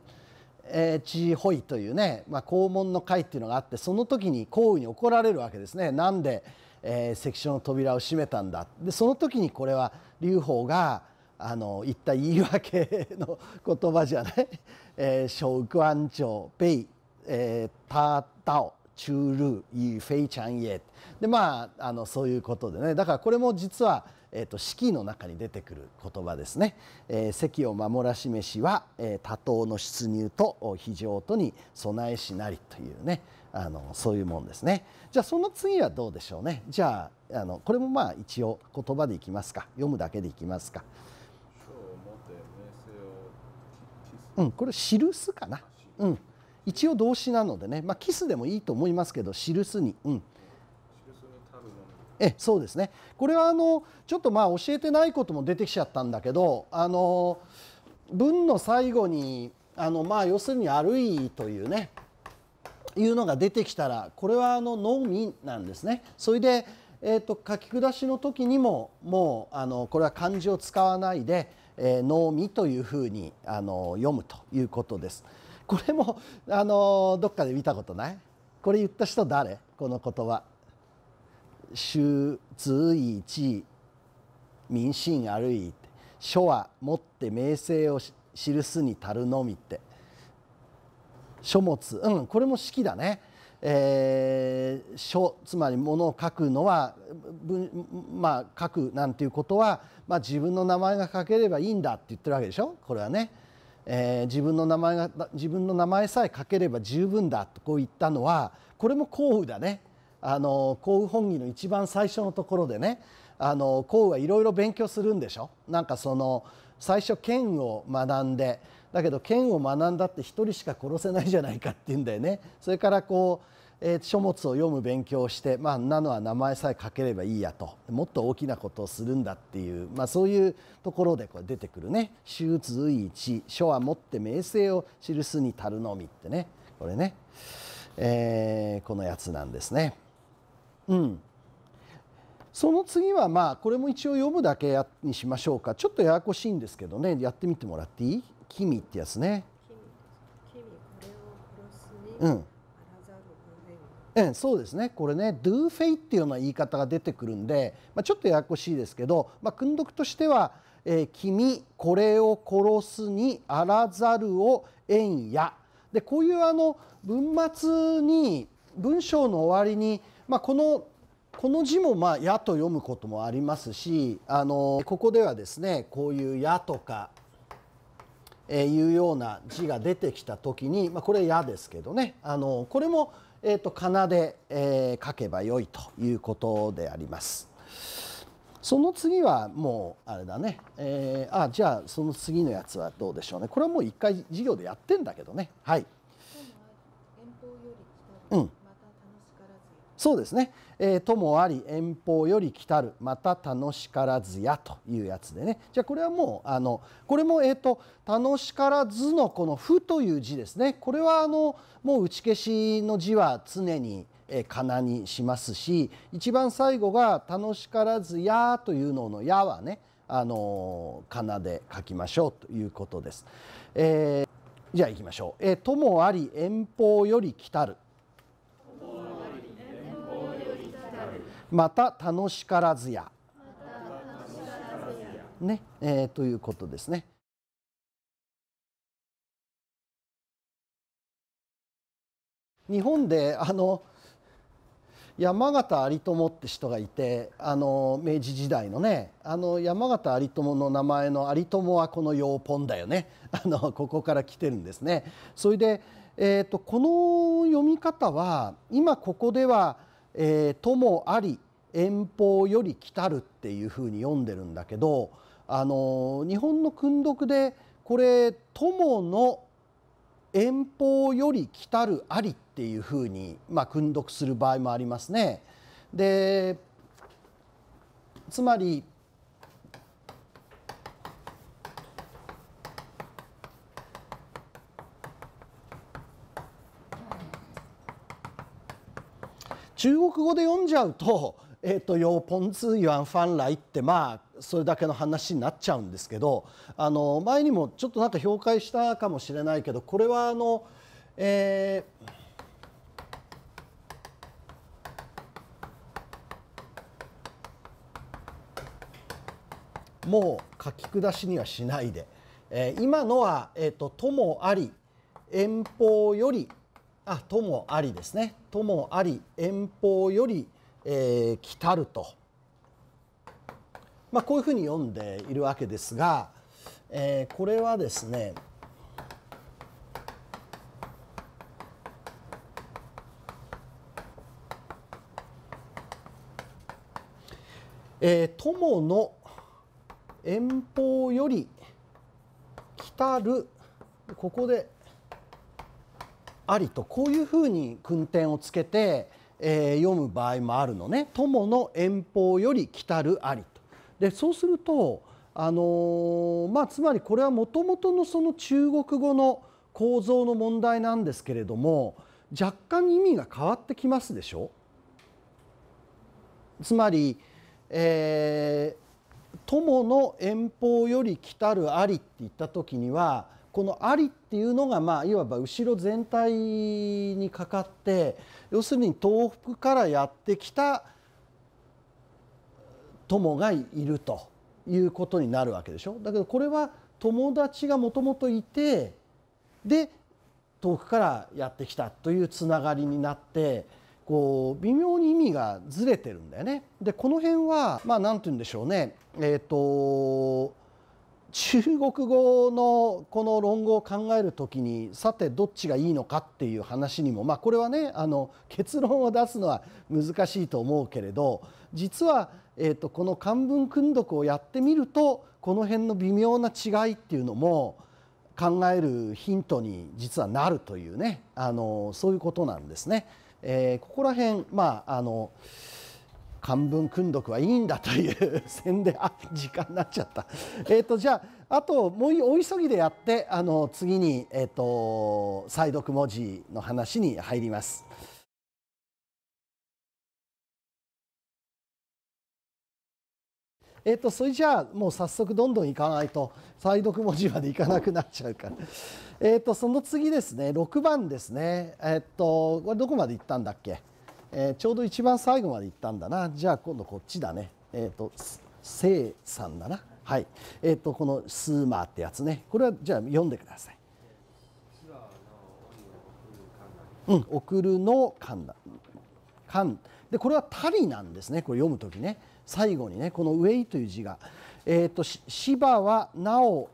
えー、地ホイというね、まあ、肛門の会っていうのがあってその時に項羽に怒られるわけですね。なんでえー、関所の扉を閉めたんだでその時にこれは劉邦があの言った言い訳の言葉じゃない「<laughs> えー、小官庁ペイ、えー、タタオチュールイーフェイチャンイエ」でまああのそういうことでねだからこれも実はえーと、と式の中に出てくる言葉ですね「えー、席を守らしめしは、えー、多頭の出入と非常とに備えしなり」というねあのそういうもんですねじゃあその次はどうでしょうねじゃああのこれもまあ一応言葉でいきますか読むだけでいきますかうんこれ「記す」かなうん一応動詞なのでね、まあ、キスでもいいと思いますけど記すにうんえそうですねこれはあのちょっとまあ教えてないことも出てきちゃったんだけどあの文の最後にあのまあ要するに「あるい」というねいうのが出てきたらこれはあののみなんですね。それで、えーと、書き下しの時にももうあのこれは漢字を使わないで「えー、のみ」というふうにあの読むということです。これもあのどっかで見たことないこれ言った人誰この言葉。修随一民心あるいって書は持って名声を記すに足るのみって書物、うん、これも式だね、えー、書つまりものを書くのは、まあ、書くなんていうことは、まあ、自分の名前が書ければいいんだって言ってるわけでしょこれはね、えー、自分の名前が自分の名前さえ書ければ十分だとこう言ったのはこれも幸運だねあの幸運本義の一番最初のところでねあの幸運はいろいろ勉強するんでしょなんかその最初剣を学んでだけど剣を学んだって1人しか殺せないじゃないかっていうんだよねそれからこう、えー、書物を読む勉強をして、まあんなのは名前さえ書ければいいやともっと大きなことをするんだっていう、まあ、そういうところでこう出てくるね「手術一書は持って名声を記すに足るのみ」ってねこれね、えー、このやつなんですね。うんその次はまあこれも一応読むだけにしましょうかちょっとややこしいんですけどねやってみてもらっていいキミってやつね。うん。うん、そうですねこれね「ドゥフェイ」っていうような言い方が出てくるんで、まあ、ちょっとややこしいですけど、まあ、訓読としては「えー、君これを殺すにあらざるをえんや」でこういうあの文末に文章の終わりに、まあ、このこの字もまあ「や」と読むこともありますしあのここではですねこういう「や」とかえいうような字が出てきた時に、まあ、これや」ですけどねあのこれも、えーと、か仮名で、えー、書けばよいということであります。その次はもうあれだね、えー、あじゃあその次のやつはどうでしょうねこれはもう一回授業でやってんだけどねはい。うん、そうですねえー、ともあり遠方より来たるまた楽しからずやというやつでねじゃあこれはもうあのこれも、えーと、楽しからずのこの「ふ」という字ですねこれはあのもう打ち消しの字は常にかなにしますし一番最後が「楽しからずや」というのの「や」はねあのかなで書きましょうということです。えー、じゃあいきましょう。えー、ともあり遠方より来たるまた楽しからずや。ねえー、ということですね。日本であの山形有朋って人がいてあの明治時代のねあの山形有朋の名前の有朋はこの洋ポンだよねあのここから来てるんですね。それで、えーとこの読み方は今ここではえー、ともあり遠方より来たるっていうふうに読んでるんだけど、あのー、日本の訓読でこれ「友の遠方より来たるあり」っていうふうに、まあ、訓読する場合もありますね。でつまり中国語で読んじゃうと「えーと、ヨーポンツーユアンファンライ」ってまあそれだけの話になっちゃうんですけどあの前にもちょっとなんか紹介したかもしれないけどこれはあの、えー、もう書き下しにはしないで、えー、今のは、えーと「友あり遠方よりあともありですねともあり遠方より、えー、来たると、まあ、こういうふうに読んでいるわけですが、えー、これはですねえー、友の遠方より来たるここでありとこういうふうに訓点をつけて、えー、読む場合もあるのね「友の遠方より来たるあり」と。でそうするとあのー、まあ、つまりこれはもともとのその中国語の構造の問題なんですけれども若干意味が変わってきますでしょつまり、えー、友の遠方より来たるありって言った時にはこのありっていうのがまあいわば後ろ全体にかかって要するに東北からやってきた友がいるということになるわけでしょだけどこれは友達がもともといてで遠くからやってきたというつながりになってこう微妙に意味がずれてるんだよね。でこの辺はまあ何て言うんでしょうねえっ、ー、と中国語のこの論語を考える時にさてどっちがいいのかっていう話にもまあこれはねあの結論を出すのは難しいと思うけれど実は、えと、この漢文訓読をやってみるとこの辺の微妙な違いっていうのも考えるヒントに実はなるというねあのそういうことなんですね。ここら辺まああの漢文訓読はいいんだという宣伝あ時間になっちゃった。えっ、ー、とじゃああともうお急ぎでやってあの次にえっ、ー、と再読文字の話に入ります。えっ、ー、とそれじゃあもう早速どんどんいかないと再読文字までいかなくなっちゃうから。えっとその次ですね6番ですね。えっとこれどこまでいったんだっけ？えー、ちょうど一番最後まで行ったんだなじゃあ今度こっちだねえっ、ー、と聖さんだなはいえっ、ー、とこのスーマーってやつねこれはじゃあ読んでください。うん、送るの観覧観でこれは「たり」なんですねこれ読む時ね最後にねこの「ウェイ」という字が「えーと、し芝はなお、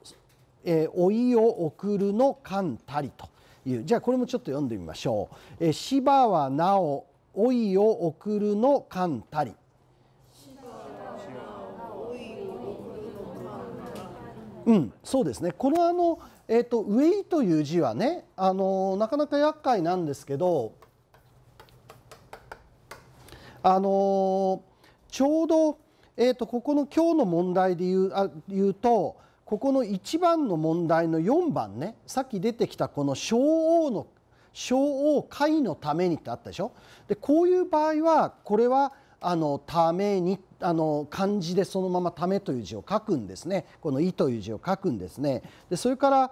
えー、老いを送るのんたり」というじゃあこれもちょっと読んでみましょう「えー、芝はなお老いを送るのかんたり。うん、そうですね。このあのえっ、ー、と上いという字はね、あのなかなか厄介なんですけど、あのちょうどえっ、ー、とここの今日の問題で言うあ言うと。ここの1番の問題の4番ねさっき出てきたこの「小王の小王会のためにってあったでしょでこういう場合はこれはあのためにあの漢字でそのまま「ため」という字を書くんですねこの「い」という字を書くんですね。でそれから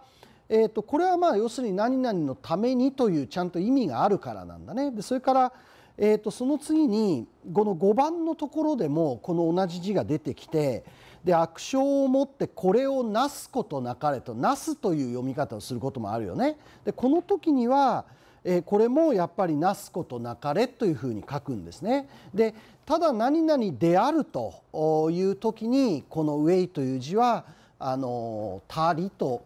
えーと、これはまあ要するに何々のためにというちゃんと意味があるからなんだね。でそれから、えーとその次にこの5番のところでもこの同じ字が出てきてで悪性をもってこれをなすことなかれとなすという読み方をすることもあるよね。でこの時にはえこれもやっぱりなすことなかれというふうに書くんですね。でただ何々であるという時にこの「ウェイ」という字は「あのたり」と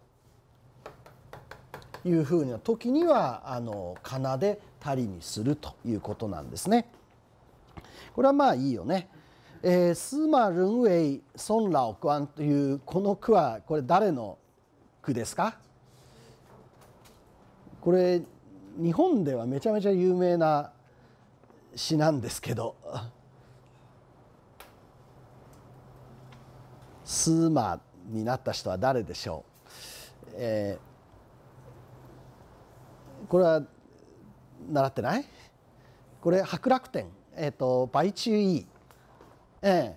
いうふうな時には「あの奏でたり」にするということなんですね。これはまあいいよね。えー、スーマ・ルンウェイ・ソン・ラオ・クアンというこの句はこれ誰の句ですかこれ日本ではめちゃめちゃ有名な詩なんですけどスーマになった人は誰でしょう、えー、これは習ってないこれ白楽天、えーと、ューイ医ええ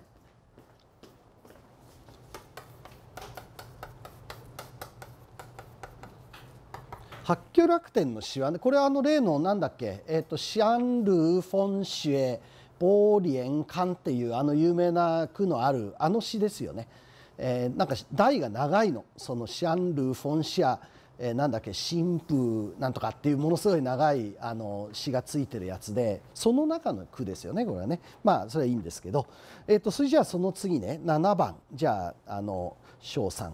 八九楽天の詩はねこれはあの例のなんだっけ、えーと、シアンルー・フォン・シュエボーリエン・カンっていうあの有名な句のあるあの詩ですよね、えー、なんか題が長いのそのシアンルー・フォン・シアえー、なんだっけ新風なんとかっていうものすごい長いあの詩がついてるやつでその中の句ですよねこれはねまあそれはいいんですけど、えーと、それじゃあその次ね7番じゃあの翔さん。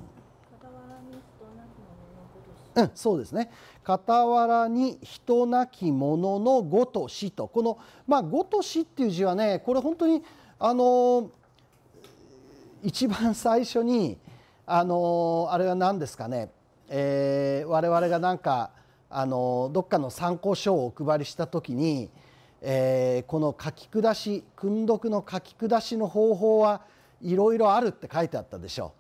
うん、そうですね傍らに人なき者のごとしとこの「まあ、ごとし」っていう字はねこれ本当にあの一番最初にあのあれは何ですかねえー、我々がなんかあのどっかの参考書をお配りした時に、えー、この書き下し訓読の書き下しの方法はいろいろあるって書いてあったでしょ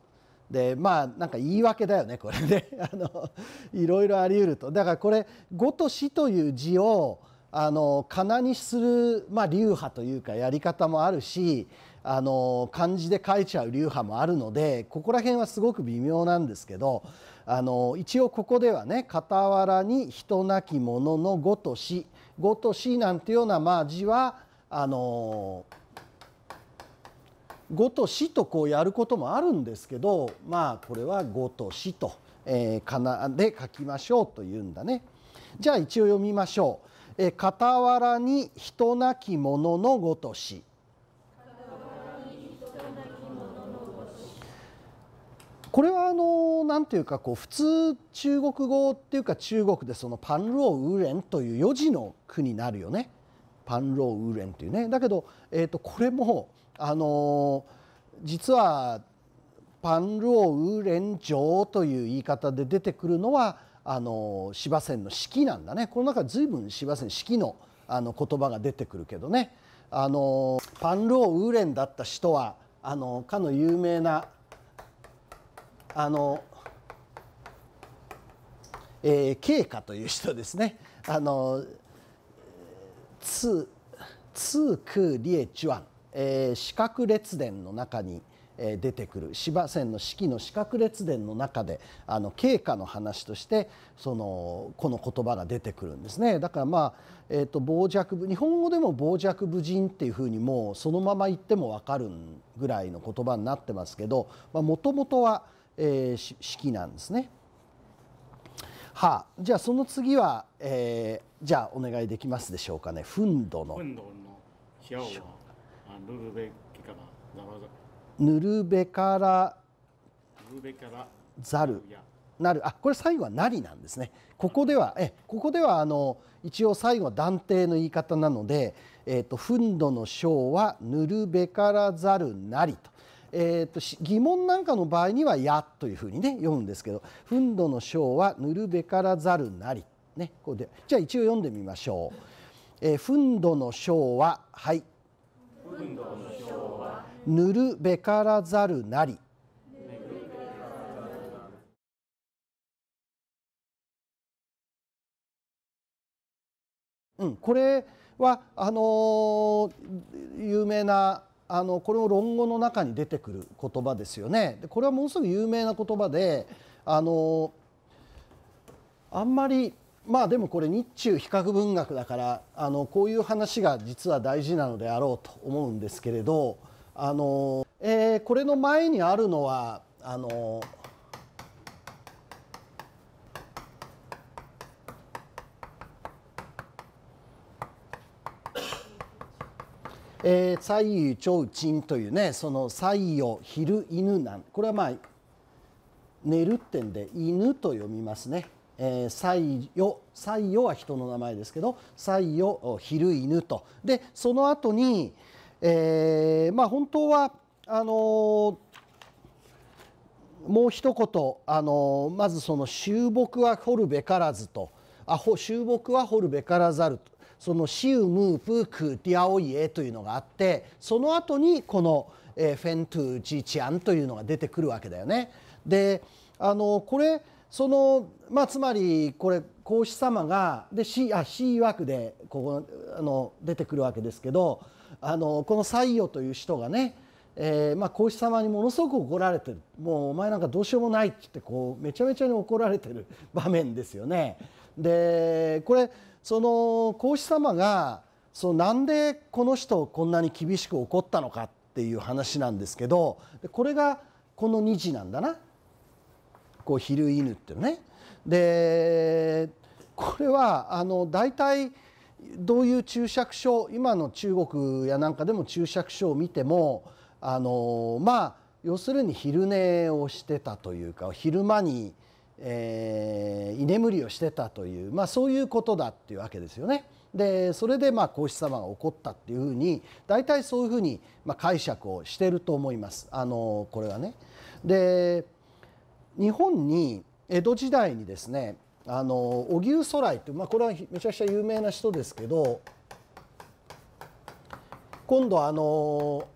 う。でまあなんか言い訳だよねこれね <laughs> あのいろいろあり得るとだからこれ「ごとし」という字をあの仮名にする、まあ、流派というかやり方もあるしあの漢字で書いちゃう流派もあるのでここら辺はすごく微妙なんですけどあの一応ここではね傍らに人なき者のごとしごとしなんていうようなまあ字はあのごとしとこうやることもあるんですけどまあこれはごとしと、えー、かなで書きましょうというんだね。じゃあ一応読みましょう。え傍らに人なき者のごとしこれはあのなんていうかこう普通中国語っていうか中国でそのパンローウーレンという四字の句になるよねパンローウーレンというねだけど、えー、とこれもあの実はパンローウーレン城という言い方で出てくるのはあの司馬遷の式なんだねこの中随分司馬遷式のあの言葉が出てくるけどねあのパンローウーレンだった人はあのかの有名なあの、えー、慶華という人ですねあのつ、つ、く、りえ、ちわん。え四角列伝の中に、えー、出てくる芝遷の四季の四角列伝の中であの経過の話としてそのこの言葉が出てくるんですねだからまあ、えーと、傍若日本語でも傍若無人っていうふうにもうそのまま言っても分かるぐらいの言葉になってますけどもともとは「えー、式なんですね。はあ、じゃあその次は、えー、じゃあお願いできますでしょうかね。憤怒の。ぬるべからざるなるあこれ最後は「なり」なんですねここではえここではあの一応最後は断定の言い方なので「えーと、と憤怒の章はぬるべからざるなり」とえーと、疑問なんかの場合には「や」というふうにね読むんですけど「憤怒の章はぬるべからざるなり」ね、こうでじゃあ一応読んでみましょう。えー、憤怒の章ははい憤怒の章はぬるべからざるなりうん、これはあのー、有名なあのこれも論語の中に出てくる言葉ですよね。でこれはものすごく有名な言葉であのあんまりまあでもこれ日中比較文学だからあのこういう話が実は大事なのであろうと思うんですけれどあの、えー、これの前にあるのはあのえー、左右長鎮というねその左右昼犬なんこれはまあ寝るってんで犬と読みますね。えー、西与西与は人の名前ですけど西与昼犬とでその後に、えー、まあ本当はあのー、もう一言、あのー、まずその「終木は掘るべからず」と「あ終木は掘るべからざる」そのシウムープクディアオイエというのがあってその後にこの、えフェントゥジチアンというのが出てくるわけだよね。であのこれそのまあつまりこれ孔子様がで C, あ C 枠でここあの出てくるわけですけどあのこの西洋という人がねえーまあ、孔子様にものすごく怒られてるもうお前なんかどうしようもないって言ってこうめちゃめちゃに怒られてる場面ですよね。でこれその孔子様がそのなんでこの人をこんなに厳しく怒ったのかっていう話なんですけどこれがこの2次なんだなこう昼犬っていうね。でこれはあの大体どういう注釈書今の中国やなんかでも注釈書を見てもあのまあ要するに昼寝をしてたというか昼間にえー、居眠りをしてたという、まあ、そういうことだっていうわけですよね。でそれでまあ皇室様が怒ったっていうふうに大体そういうふうにまあ解釈をしてると思いますあのこれはね。で日本に江戸時代にですねあの荻生徂徠って、まあ、これはめちゃくちゃ有名な人ですけど今度あの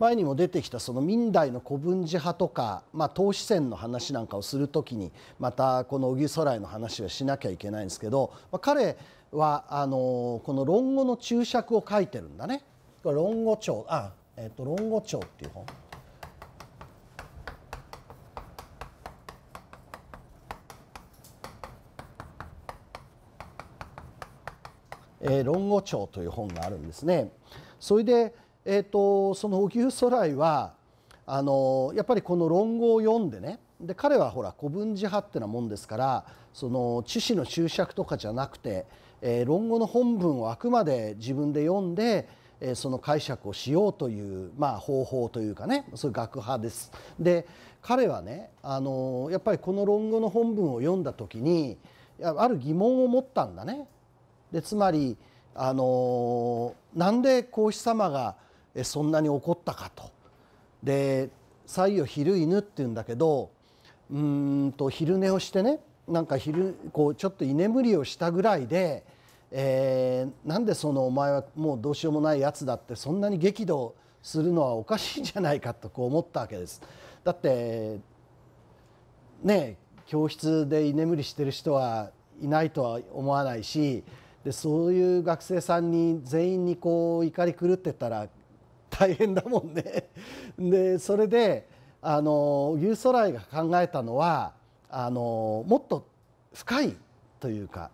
前にも出てきたその明代の古文字派とか、まあ、東四戦の話なんかをする時にまたこの荻空への話はしなきゃいけないんですけど、まあ、彼はあのこの論語の注釈を書いてるんだね。これ論語帳あ、えっ、ー、と論語帳っていう本。えー、論語帳という本があるんですね。それでえーと、その荻生徂来はあのやっぱりこの論語を読んでねで彼はほら古文字派ってなもんですからその知史の注釈とかじゃなくて、えー、論語の本文をあくまで自分で読んで、えー、その解釈をしようという、まあ、方法というかねそういう学派です。で彼はねあのやっぱりこの論語の本文を読んだ時にある疑問を持ったんだね。でつまりあのなんで孔子様がそんなに怒ったかと。で西右昼犬って言うんだけどうんと昼寝をしてねなんか昼こうちょっと居眠りをしたぐらいで、えー、なんでそのお前はもうどうしようもないやつだってそんなに激怒するのはおかしいんじゃないかとこう思ったわけです。だってね教室で居眠りしてる人はいないとは思わないしでそういう学生さんに全員にこう怒り狂ってたら大変だもんね。<laughs> でそれであのユーソライが考えたのはあのもっと深いというか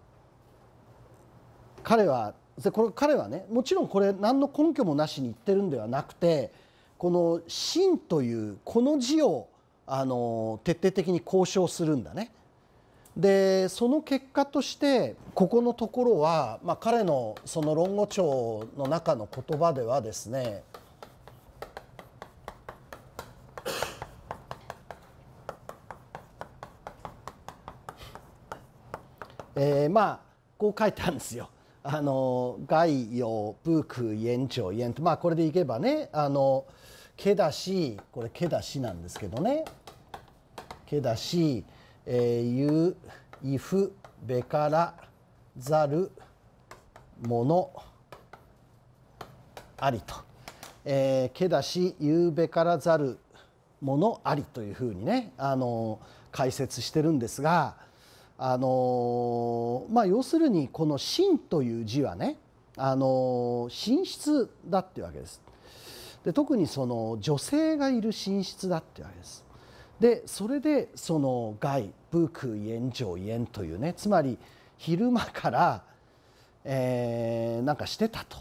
彼はでこれ彼はねもちろんこれ何の根拠もなしに言ってるんではなくてこの「真」というこの字をあの徹底的に交渉するんだね。でその結果としてここのところは、まあ、彼のその論語帳の中の言葉ではですねえー、まあこう書いてあるんですよ。<laughs> あの外洋ーク延長延とまあこれでいけばねあのけだしこれけだしなんですけどねけだし、えー、ゆいふべからざるものありと、えけだしゆうべからざるものありというふうにねあの解説してるんですがあのまあ、要するにこの「真」という字はね、あの寝室だっていうわけです。で特にその女性がいる寝室だっていうわけです。でそれでその外武空炎上炎」というねつまり昼間から、えー、なんかしてたと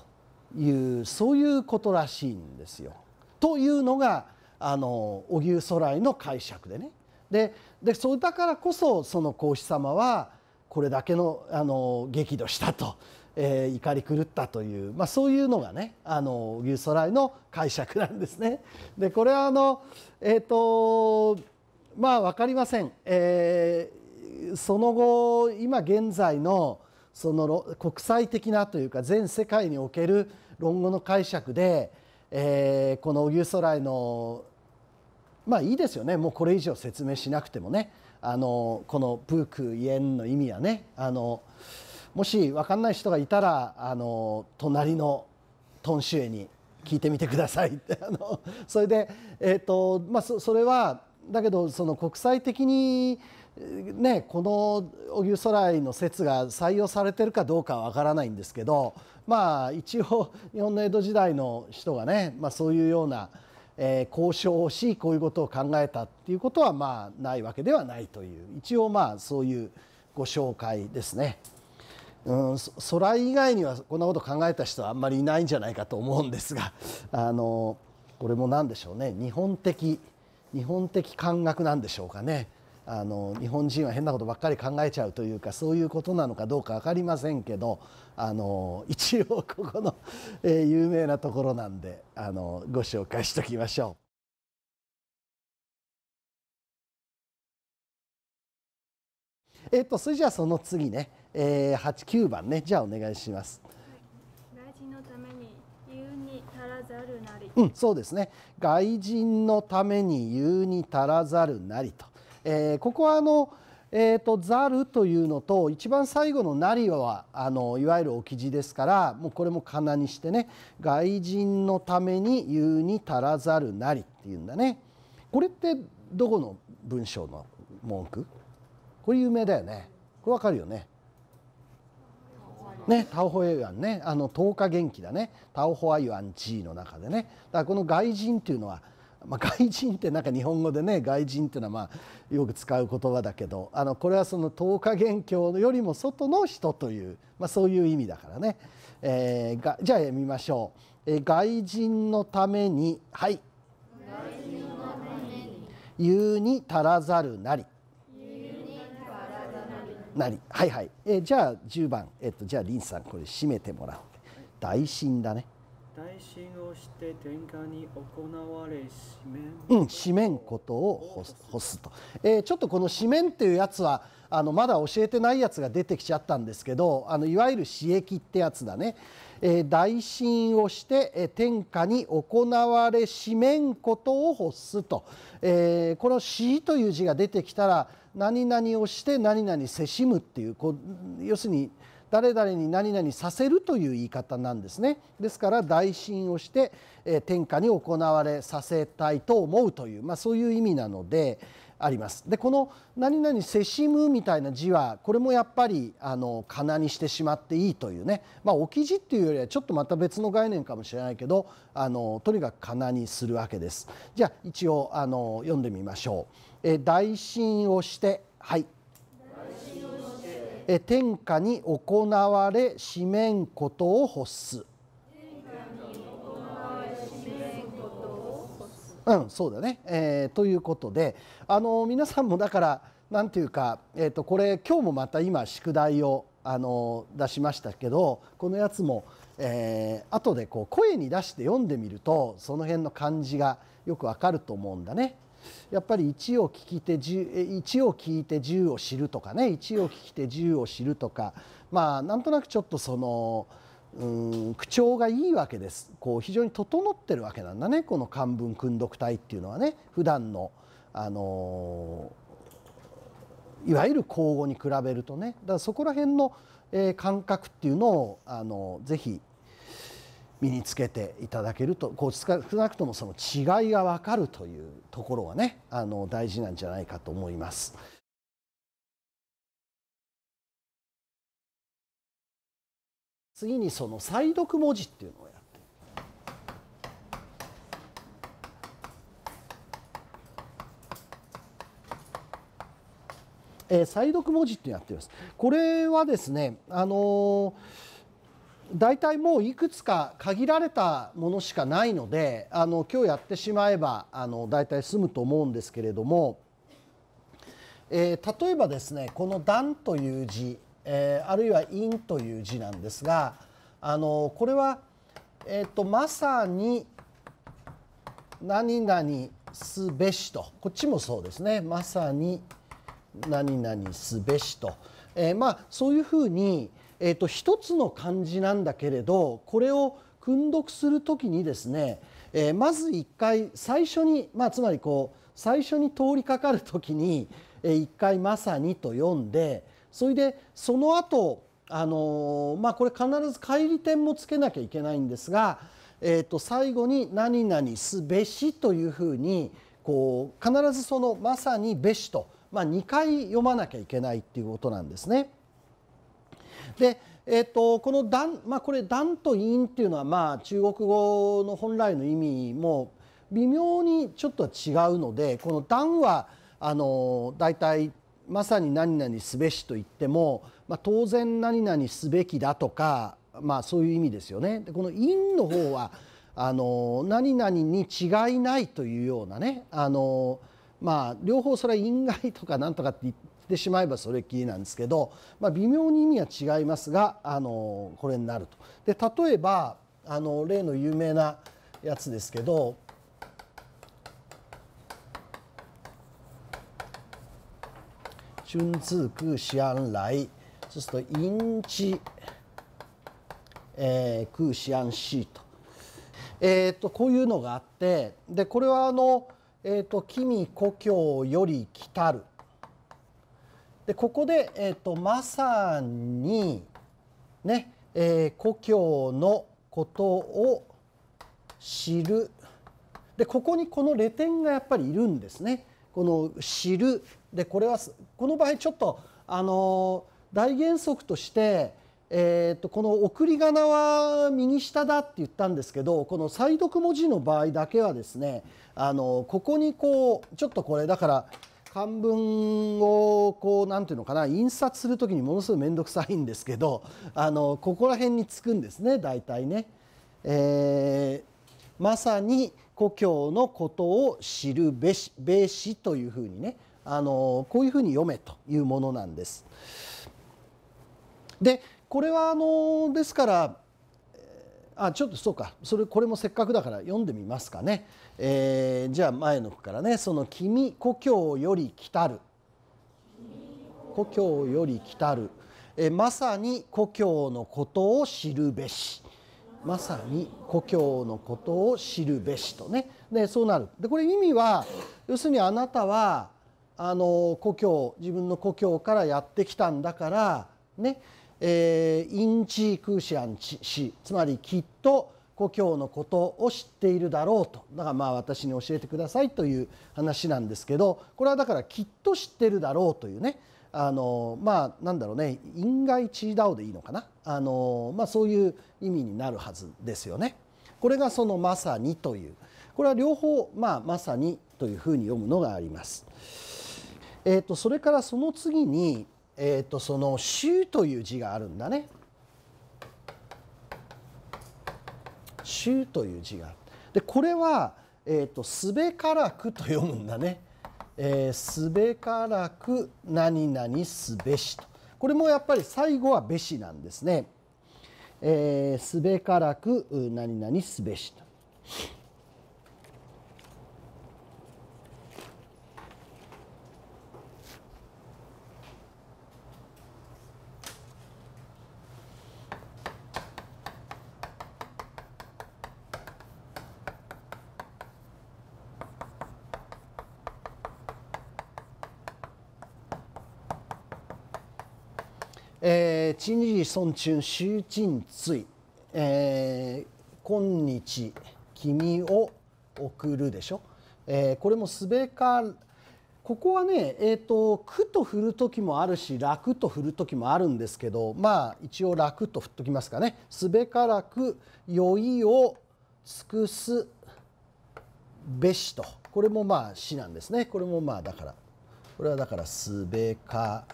いうそういうことらしいんですよ。というのがあの荻生徂徠の解釈でね。ででそうだからこそその孔子様はこれだけのあの激怒したと、えー、怒り狂ったという、まあ、そういうのがねあの牛ソライの解釈なんですね。でこれはあのえっ、ー、とまあ分かりません、えー、その後今現在のその国際的なというか全世界における論語の解釈で、えー、この「荻生ライのまあいいですよねもうこれ以上説明しなくてもねあのこの「ブークイエン」の意味はねあのもし分かんない人がいたらあの隣のトンシュエに聞いてみてくださいって <laughs> あのそれで、えーとまあ、そそれはだけどその国際的に、ね、この荻生空の説が採用されてるかどうかは分からないんですけどまあ一応日本の江戸時代の人がね、まあ、そういうようなえ交渉をしこういうことを考えたっていうことはまあないわけではないという一応まあそういうご紹介ですね。うん、空以外にはこんなこと考えた人はあんまりいないんじゃないかと思うんですが <laughs> あのこれも何でしょうね日本的日本的感覚なんでしょうかねあの日本人は変なことばっかり考えちゃうというかそういうことなのかどうか分かりませんけどあの一応ここの、え有名なところなんであのご紹介しておきましょう。えっ、とそれじゃあその次ね、えー、89番ねじゃあお願いします。うん、そうですね外人のために言うに足らざるなりと、えー、ここはあのえーと、ザルというのと一番最後のナリはあのいわゆる置き地ですからもうこれもかなにしてね外人のために言うに足らざるなりっていうんだねこれってどこの文章の文句これ有名だよねこれわかるよねね、タオホエアンねあの10日元気だねタオホアイアン G の中でねだからこの外人っていうのはまあ、外人ってなんか日本語でね外人っていうのはまあよく使う言葉だけどあのこれはその十日元教よりも外の人という、まあ、そういう意味だからね、えー、がじゃあ読みましょう、えー、外人のためにはい言うに足らざるなりなりはいはい、えー、じゃあ10番、えー、っと、じゃあ林さんこれ締めてもらって大神だね。大信をして天下に行われ四面うん四面ことを干すと、えー、ちょっとこのめんっていうやつはあのまだ教えてないやつが出てきちゃったんですけどあのいわゆる刺激ってやつだね、えー、大信をして、えー、天下に行われめんことを干すと、えー、この「死」という字が出てきたら何々をして何々せしむっていうこう要するに「誰々に何々させるという言い方なんですねですから大心をして、え天下に行われさせたいと思うという、まあ、そういう意味なのでありますでこの「何々せしむ」みたいな字はこれもやっぱりあの仮名にしてしまっていいというねまあ置き字っていうよりはちょっとまた別の概念かもしれないけどあのとにかくかなにするわけですじゃあ一応あの読んでみましょう「え大心をしてはい天下に行われ四面ことを欲す。うん、そうだね、えー、ということであの皆さんもだから何ていうか、えーと、とこれ今日もまた今宿題をあの出しましたけどこのやつも、えー、後でこう声に出して読んでみるとその辺の感じがよくわかると思うんだね。やっぱり1を聞き手1を聞いて10を知るとかね1を聞き手10を知るとかまあなんとなくちょっとそのうん口調がいいわけですこう非常に整ってるわけなんだねこの漢文訓読体っていうのはね普段のあのいわゆる口語に比べるとねだからそこら辺の、え感覚っていうのをあのぜひ身につけていただけるとこう少なくともその違いが分かるというところはねあの大事なんじゃないかと思います。次にその再読文字っていうのをやってえ再読文字ってやってます。これはですね、あのー大体もういくつか限られたものしかないのであの今日やってしまえばあの大体済むと思うんですけれども、えー、例えばですねこの「段」という字、えー、あるいは「陰」という字なんですがあのこれは、えーと、まさに何々すべしとこっちもそうですねまさに何々すべしと、えー、まあそういうふうに、えーと、一つの漢字なんだけれどこれを訓読する時にですね、えー、まず一回最初に、まあ、つまりこう最初に通りかかる時に、え一回「まさに」と読んでそれでその後あのー、まあこれ必ず返り点もつけなきゃいけないんですが、えー、と最後に「何々すべし」というふうにこう必ずその「まさにべしと」まあ、2回読まなきゃいけないっていうことなんですね。で、えーと、この段、まあ、これ段と陰っていうのはまあ中国語の本来の意味も微妙にちょっと違うのでこの段はあの大体まさに何々すべしと言っても、まあ、当然何々すべきだとか、まあ、そういう意味ですよね。でこの陰の方はあの何々に違いないというようなねあのまあ両方それは因外とか何とかって言ってしまえばそれっきりなんですけど、まあ、微妙に意味は違いますがあのこれになると。で例えばあの例の有名なやつですけど「春自空思案、来」そうすると「陰地、えー、空思案、し」と。えーと、こういうのがあってでこれはあの、えーと「君故郷より来たる」でここで、えーと、まさにね、えー、故郷のことを知るでここにこのレ点がやっぱりいるんですね。この知るでこれはこの場合ちょっとあの大原則として、えー、とこの送り仮名は右下だって言ったんですけどこの再読文字の場合だけはですねあのここにこうちょっとこれだから漢文をこうんていうのかな印刷するときにものすごい面倒くさいんですけど <laughs> あのここら辺につくんですね大体ね。えー、まさに故郷のことを知るべしべしというふうにねあのこういうふうに読めというものなんです。でこれはあのですからあちょっとそうかそれこれもせっかくだから読んでみますかね、えー、じゃあ前の句からね「その君故郷より来たる」「故郷より来たる」えまさに故郷のことを知るべし」まさに故郷のことを知るべしとねでそうなるでこれ意味は要するにあなたはあの故郷自分の故郷からやってきたんだからねえー、インチークーシアンチ氏つまりきっと故郷のことを知っているだろうとだからまあ私に教えてくださいという話なんですけどこれはだからきっと知ってるだろうというねあのまあなんだろうね因外チーダオでいいのかなあの、まあ、そういう意味になるはずですよね。これがその「まさに」というこれは両方、まあ、まさにというふうに読むのがあります。えーとそれからその次にえっ、ー、とその「衆」という字があるんだね。衆という字がある。でこれは、えーと、とすべからくと読むんだね。えー、すべからく何々すべしと。これもやっぱり最後はべしなんですね。えー、すべからく何々すべしと。陳日孫春周陳追、えー、今日君を送るでしょ、えー、これもすべかここはね、えーと、とくと振る時もあるし楽と振る時もあるんですけどまあ一応楽と振っときますかね「すべからく酔いを尽くすべし」とこれもまあ詩なんですねこれもまあだからこれはだから「すべか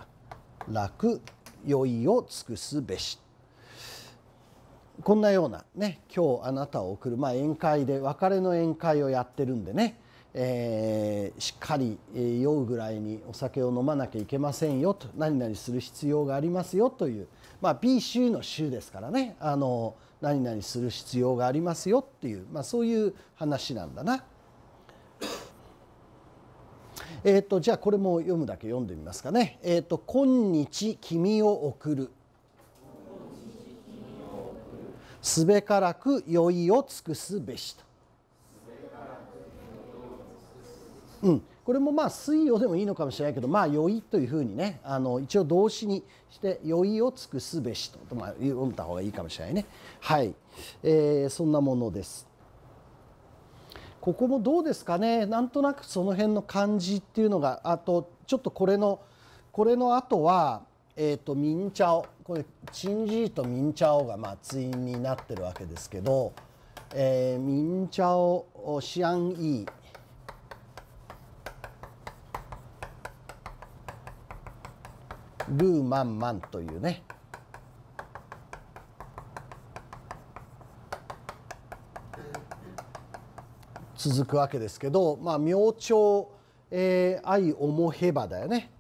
らく」酔いを尽くすべし」こんなようなね今日あなたを送る、まあ、宴会で別れの宴会をやってるんでね、えー、しっかり酔うぐらいにお酒を飲まなきゃいけませんよと何々する必要がありますよという、まあ、B 州の州ですからねあの何々する必要がありますよっていう、まあ、そういう話なんだな。えーと、じゃあこれも読むだけ読んでみますかね「えーと、今日君を送る」「すべからく酔いを尽くすべし」と。うん、これもまあ水曜でもいいのかもしれないけどまあ酔いというふうにねあの一応動詞にして酔いを尽くすべしと、まあ、読んだ方がいいかもしれないねはい、えー、そんなものですここもどうですかねなんとなくその辺の感じっていうのがあとちょっとこれのこれのあとは、えーと、ミンチャオこれチンジーとミンチャオがまあ対になってるわけですけど、えー、ミンチャオシアンイールーマンマンというね続くわけですけど、まあ、明朝、えー、愛思へばだよね。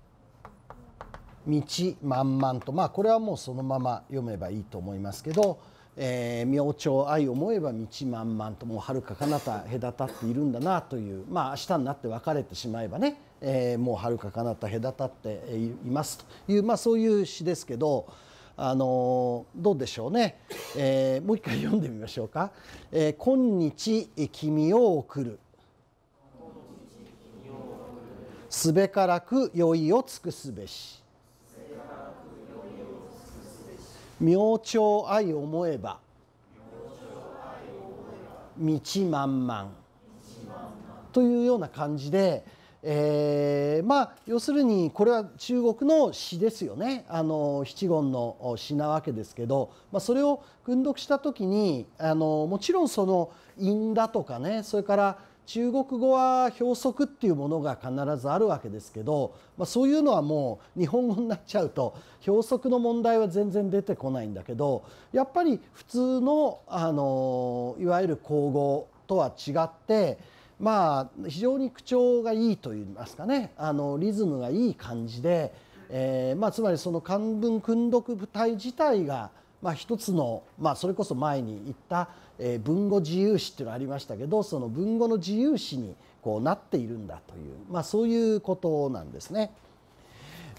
道満々とまあこれはもうそのまま読めばいいと思いますけど「えー、明朝愛思えば道満々ともうはるか彼方隔たっているんだな」というまあ明日になって別れてしまえばね、えー、もうはるか彼方隔たっていますというまあそういう詩ですけど。あのどうでしょうね、えー、もう一回読んでみましょうか「えー、今日君を送る」「すべからく酔いを尽くすべし」「明朝愛思えば」「道満々」というような感じでえー、まあ要するにこれは中国の詩ですよねあの七言の詩なわけですけど、まあ、それを訓読した時にあのもちろんその韻だとかねそれから中国語は表則っていうものが必ずあるわけですけど、まあ、そういうのはもう日本語になっちゃうと表則の問題は全然出てこないんだけどやっぱり普通のあのいわゆる口語とは違ってまあ非常に口調がいいといいますかねあのリズムがいい感じで、えーまあ、つまりその漢文訓読部隊自体が、まあ、一つの、まあ、それこそ前に言った、えー、文語自由史っていうのがありましたけどその文語の自由史にこうなっているんだという、まあ、そういうことなんですね。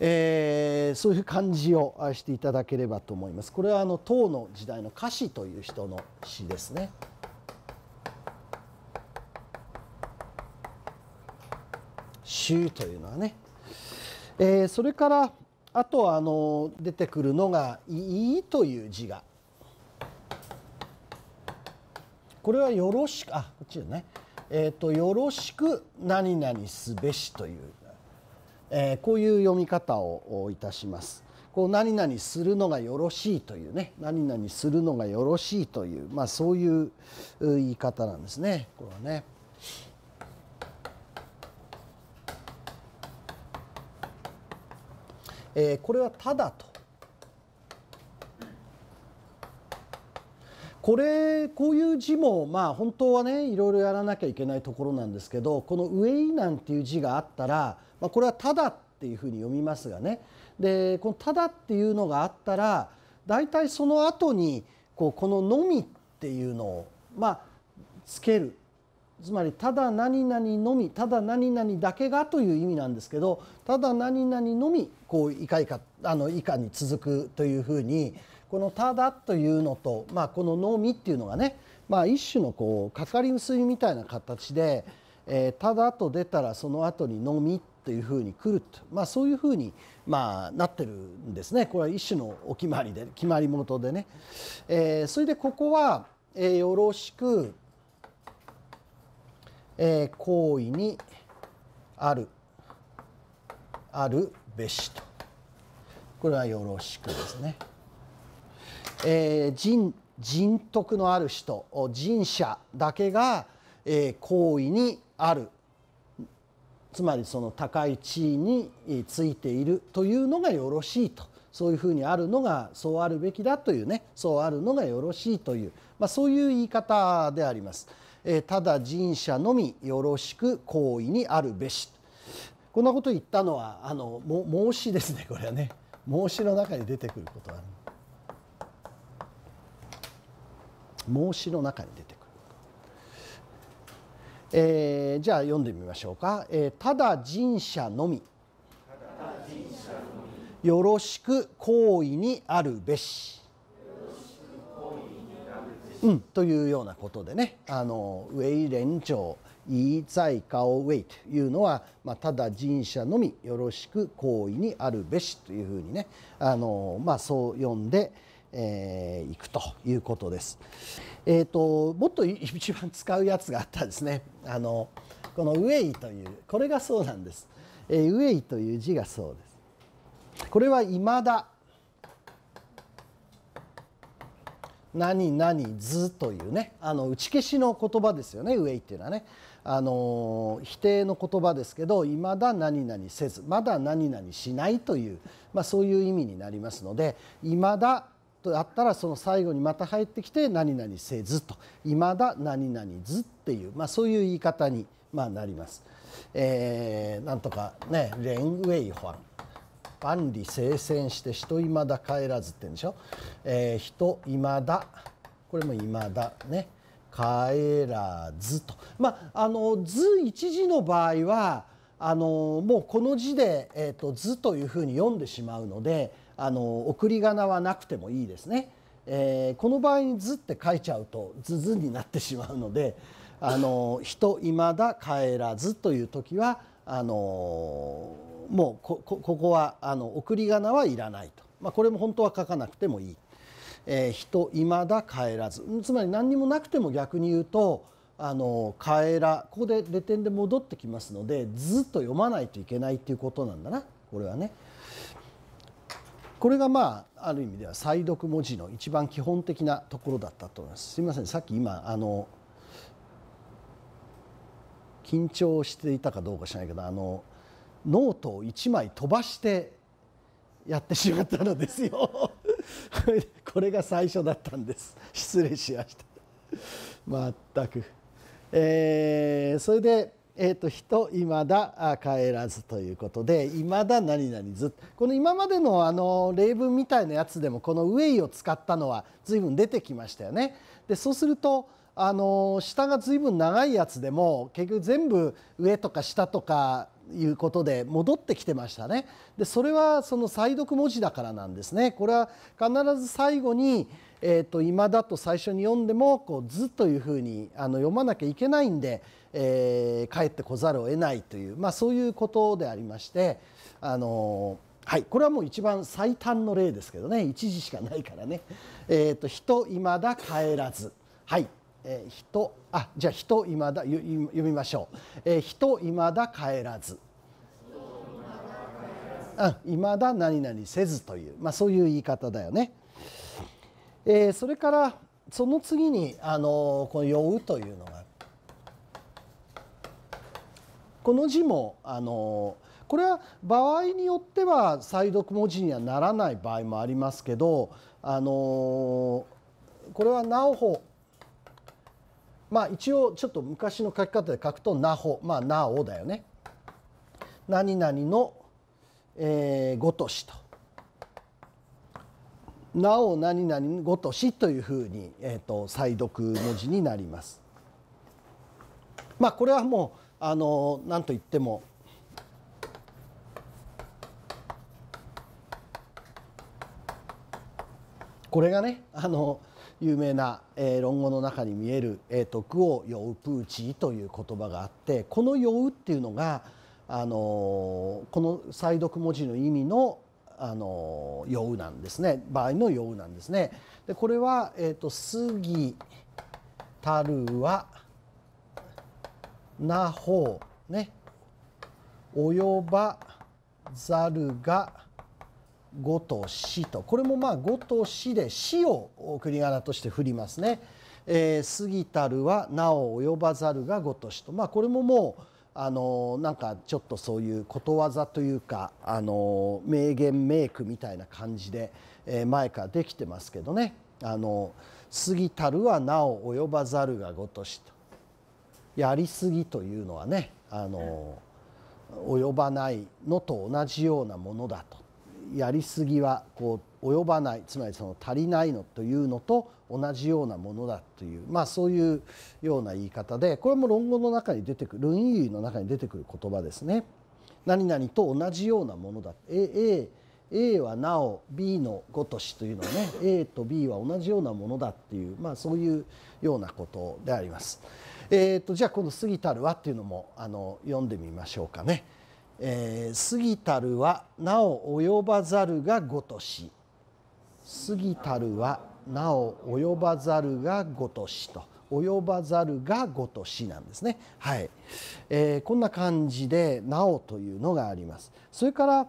えー、そういう感じをしていただければと思います。これはあの唐の時代の歌詞という人の詩ですね。衆というのはね、えー、それからあとあの出てくるのが「いい」という字がこれは「よろしく」あこっちだね「えーと、とよろしく何々すべし」という、えー、こういう読み方をいたします。こう何々するのがよろしいというね何々するのがよろしいという、まあ、そういう言い方なんですねこれはね。えー、これはただとこれこういう字もまあ本当はねいろいろやらなきゃいけないところなんですけどこの「上い」なんていう字があったら、まあ、これは「ただ」っていうふうに読みますがねでこの「ただ」っていうのがあったら大体その後にこうこの「のみ」っていうのをまあつけるつまりただ何々のみただ何々だけがという意味なんですけどただ何々のみこう以下以下あの以下に続くというふうにこの「ただ」というのと、まあ、この「のみ」っていうのがね、まあ、一種のこうかかり結びみたいな形で「えー、ただ」と出たらその後に「のみ」というふうに来ると、まあ、そういうふうに、まあ、なってるんですねこれは一種のお決まりで決まり元でね。えー、それでここは、えー、よろしくえー、行為にあるあるべしとこれはよろしくですね。えー、人人徳のある人人者だけが、えー、行為にあるつまりその高い地位についているというのがよろしいとそういうふうにあるのがそうあるべきだというねそうあるのがよろしいという、まあ、そういう言い方であります。えただ人者のみよろしく行為にあるべしこんなこと言ったのはあの孟子ですねこれはね孟子の中に出てくることは孟子の中に出てくる。えー、じゃあ読んでみましょうか、えー、ただ人者のみよろしく行為にあるべしうん、というようなことでねあのウェイ連長イーザイカオウェイというのは、まあ、ただ人者のみよろしく行為にあるべしというふうにねあの、まあ、そう呼んでえー、いくということです。えーと、もっと一番使うやつがあったですねあのこの「ウェイ」というこれがそうなんです。えー、ウェイという字がそうです。これは「いまだ」何何図というねあの打ち消しの言葉ですよね「ウェイ」っていうのはねあの否定の言葉ですけど「いまだ何々せず」「まだ何々しない」という、まあ、そういう意味になりますので「いまだ」とあったらその最後にまた入ってきて「何々せず」と「いまだ何々ず」っていう、まあ、そういう言い方に、まあ、なります。えー、なんとかね「レンウェイホアン」万里聖戦して人いまだ帰らずって言うんでしょ、えー、人いまだこれもいまだね帰らずとまああの図一字の場合はあのもうこの字で、えーと、図というふうに読んでしまうのであの送り仮名はなくてもいいですね。えー、この場合に「図って書いちゃうと「図図になってしまうので「あの人いまだ帰らず」という時はあのもうここはあの送り仮名はいらないと、まあ、これも本当は書かなくてもいい。えー、人いまだ帰らずつまり何にもなくても逆に言うとあの帰らここでレ点で戻ってきますのでずっと読まないといけないっていうことなんだなこれはね。これがまあある意味では再読文字の一番基本的なところだったと思います。すみませんさっき今あの緊張していたかどうか知らないけどあのノートを1枚飛ばしてやってしまったのですよ <laughs> これが最初だったんです失礼しましたまったく、えー、それでえーと、人いまだ帰らずということでいまだ何々ずこの今までのあの例文みたいなやつでもこの「ウェイ」を使ったのは随分出てきましたよね。でそうするとあの下が随分長いやつでも結局全部上とか下とかいうことで戻ってきてましたねでそれはその再読文字だからなんですねこれは必ず最後に「えーと、今だ」と最初に読んでもこう「図」というふうにあの読まなきゃいけないんで、えー、帰ってこざるを得ないという、まあ、そういうことでありましてあのはい、これはもう一番最短の例ですけどね一時しかないからね「えーと、と人いまだ帰らず」はいえー、人あじゃあ人いまだ読みましょう、えー、人いまだ帰らずいまだ何々せずという、まあ、そういう言い方だよね。えー、それからその次にあのこの「酔う」というのがこの字もあのこれは場合によっては再読文字にはならない場合もありますけどあのこれは「なおほ」まあ一応ちょっと昔の書き方で書くと「なほ」まあ「なお」だよね。何々の、えー、ごとしと。なお何々ごとしというふうに、えーと、再読文字になります。まあこれはもうあの何と言ってもこれがねあの有名な、えー、論語の中に見える「えー、徳を酔うプーチ」という言葉があってこの「酔う」っていうのが、あのー、この再読文字の意味の「あのー、酔う」なんですね場合の「酔う」なんですね。でこれは、えーと「杉たるはなほう」ね「及ばざるが」5と4とこれもまあ五と四で「四を国り仮名として振りますね。えー、過ぎたるはなお及ばざるがごとしと、まあ、これももうあのなんかちょっとそういうことわざというかあの名言名句みたいな感じで、え前からできてますけどね「あの過ぎたるはなお及ばざるがごとし」と「やりすぎ」というのはねあの、及ばないのと同じようなものだと。やりすぎはこう及ばないつまりその足りないのというのと同じようなものだというまあそういうような言い方でこれも論語の中に出てくる論議の中に出てくる言葉ですね。何々と同じようなものだ A, A, A はなお B のごとしというのはね A と B は同じようなものだっていう、まあ、そういうようなことであります。えーと、とじゃあこの「過ぎたるは」っていうのもあの読んでみましょうかね。えー、過ぎたるはなお及ばざるがごとし過ぎたるはなお及ばざるがごとしと及ばざるがごとしなんですね。はい、えー、こんな感じでなおというのがあります。それから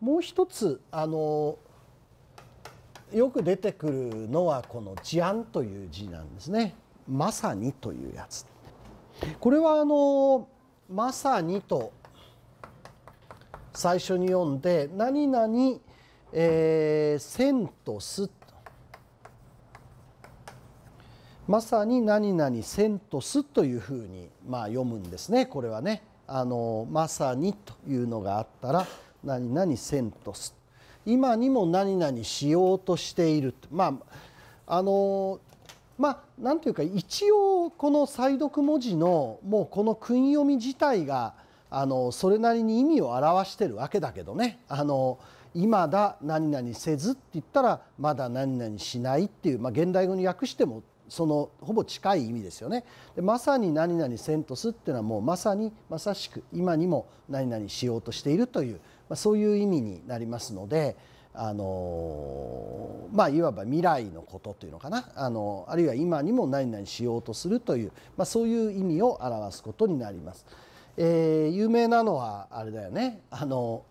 もう一つあのよく出てくるのはこの治安という字なんですね。まさにというやつ。これはあのまさにと最初に読んで「何々、えー、センまさに「何々千とす」というふうに、まあ、読むんですねこれはね。あのまさにというのがあったら「何々千とす」今にも何々しようとしているまああのまあ何ていうか一応この再読文字のもうこの訓読み自体があのそれなりに意味を表してるわけだけどねあの今だ何々せずって言ったらまだ何々しないっていう、まあ、現代語に訳してもそのほぼ近い意味ですよねでまさに何々せんとすっていうのはもうまさにまさしく今にも何々しようとしているという、まあ、そういう意味になりますのであのまあいわば未来のことというのかなあのあるいは今にも何々しようとするという、まあ、そういう意味を表すことになります。えー、有名なのはあれだよねあの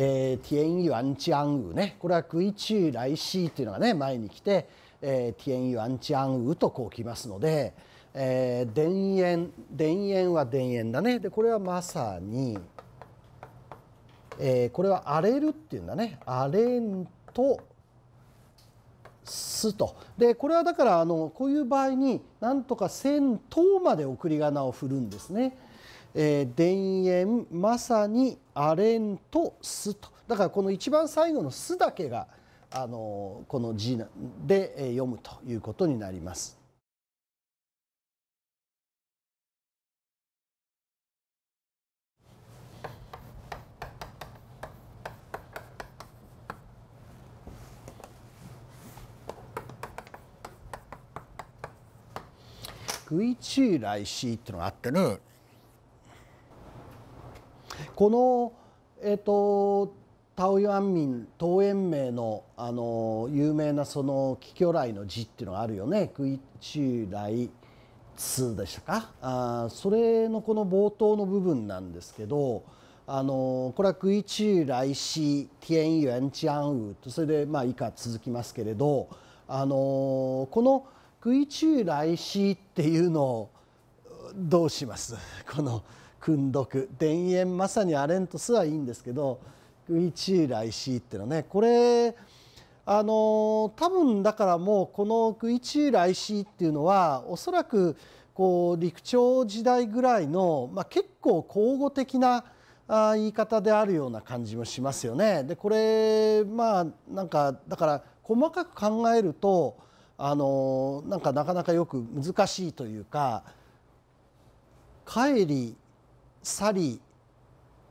えー、天元治安雨ねこれは「空中来し」っていうのがね前に来て「えー、天元治安雨」とこう来ますので「えー、田園」「田園」は「田園」だねでこれはまさに「えー、これは荒れるっていうんだね荒れんとすとでこれはだからあのこういう場合になんとか千頭まで送り仮名を振るんですね。えー、田園まさにアレンとすとだからこの一番最後の「す」だけがあのこの字で読むということになります。クイチーライシーっていうのがあってねこのえっ、ー、とタオユンミン東園名のあの有名なその気魚雷の字っていうのがあるよねクイチーライ2でしたかあそれのこの冒頭の部分なんですけどあのこれは「クイチューイシ天元チャンウ」とそれでまあ以下続きますけれどあのこの「空中来しっていうのをどうします <laughs> この訓読田園まさにアレントスはいいんですけど空中来しっていうのねこれあの多分だからもうこの空中来しっていうのはおそらくこう陸朝時代ぐらいの、まあ、結構口語的なあ言い方であるような感じもしますよね。でこれまあなんかだから細かく考えるとあのなんかなかなかよく難しいというか帰り去り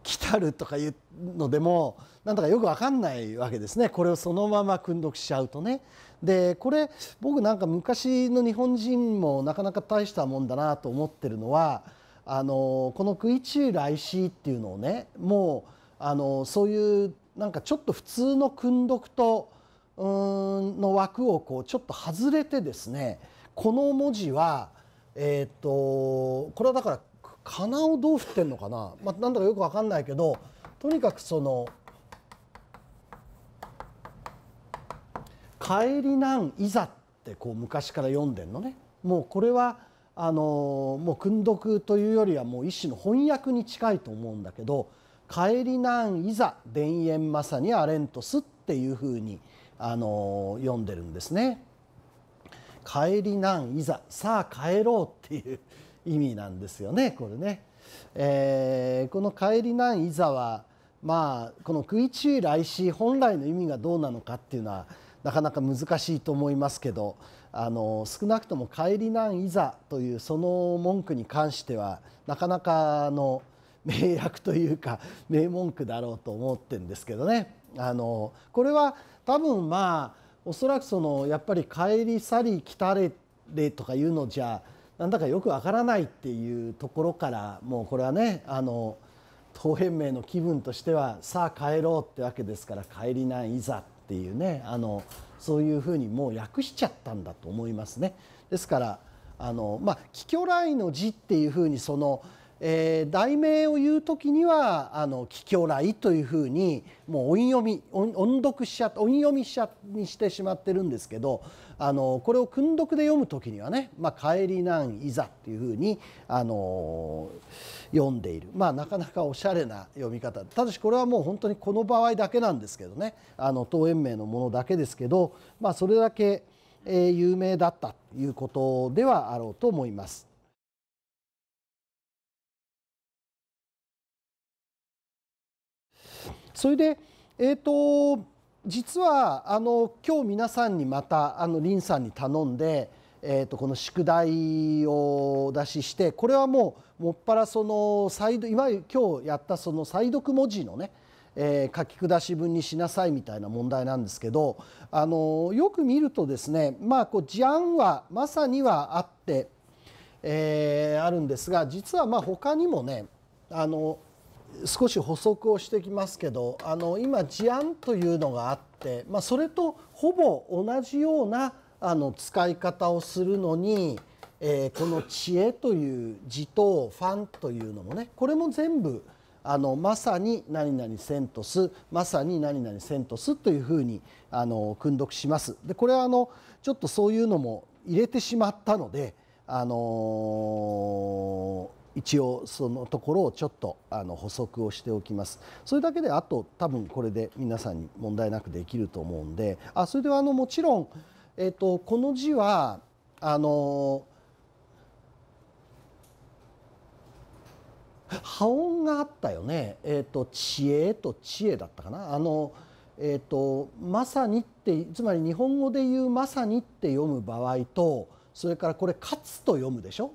来たるとかいうのでもなんだかよく分かんないわけですねこれをそのまま訓読しちゃうとね。でこれ僕なんか昔の日本人もなかなか大したもんだなと思ってるのはあのこの「食いチュー来しっていうのをねもうあのそういうなんかちょっと普通の訓読との枠をこうちょっと外れてですねこの文字は、えっとこれはだからかなをどう振ってんのかな、まあ、なんだかよく分かんないけどとにかくその「帰りなんいざ」ってこう昔から読んでんのね。もうこれはあのもう訓読というよりはもう一種の翻訳に近いと思うんだけど「帰りなんいざ田園まさにアレントス」っていうふうに、あの読んでるんですね。帰りなんいざさあ帰ろうっていう意味なんですよねこれね。えー、この「帰りなんいざは」まあこの「食い注意来し」本来の意味がどうなのかっていうのはなかなか難しいと思いますけどあの少なくとも「帰りなんいざ」というその文句に関してはなかなかの名訳というか名文句だろうと思ってるんですけどねあのこれは多分まあおそらくそのやっぱり帰り去り来たれれとかいうのじゃなんだかよくわからないっていうところからもうこれはねあの当変名の気分としてはさあ帰ろうってわけですから帰りないざっていうねあのそういうふうにもう訳しちゃったんだと思いますね。ですからあのまあ「帰居来の字」っていうふうにその「えー、題名を言う時には「あのう梗来」というふうにもう音読み音読しちゃ音読みしちゃにしてしまってるんですけどあのこれを訓読で読む時にはね「まあ、帰りなんいざ」っていうふうにあの読んでいる、まあ、なかなかおしゃれな読み方ただしこれはもう本当にこの場合だけなんですけどねあの東園名のものだけですけど、まあ、それだけ、えー、有名だったということではあろうと思います。それで、えーと、実はあの今日皆さんにまたあの林さんに頼んで、えーと、この宿題を出ししてこれはもうもっぱらその再度いわゆる今日やったその再読文字のねえー、書き下し文にしなさいみたいな問題なんですけど、あのよく見るとですね、まあ、こう事案はまさにはあって、えー、あるんですが実はまあ他にもねあの少し補足をしてきますけどあの今事案というのがあって、まあ、それとほぼ同じようなあの使い方をするのに、えー、この「知恵」という字と「ファン」というのもねこれも全部あのまさに何々セントスまさに何々セントスというふうにあの訓読します。でこれはあのちょっとそういうのも入れてしまったので、あのー一応そのところをちょっとあの補足をしておきますそれだけであと多分これで皆さんに問題なくできると思うんであそれではあのもちろん、えーと、この字はあの波音があったよね、えーと、知恵と知恵だったかなあの、えーと、とまさにってつまり日本語で言う「まさに」って読む場合とそれからこれ「勝つ」と読むでしょ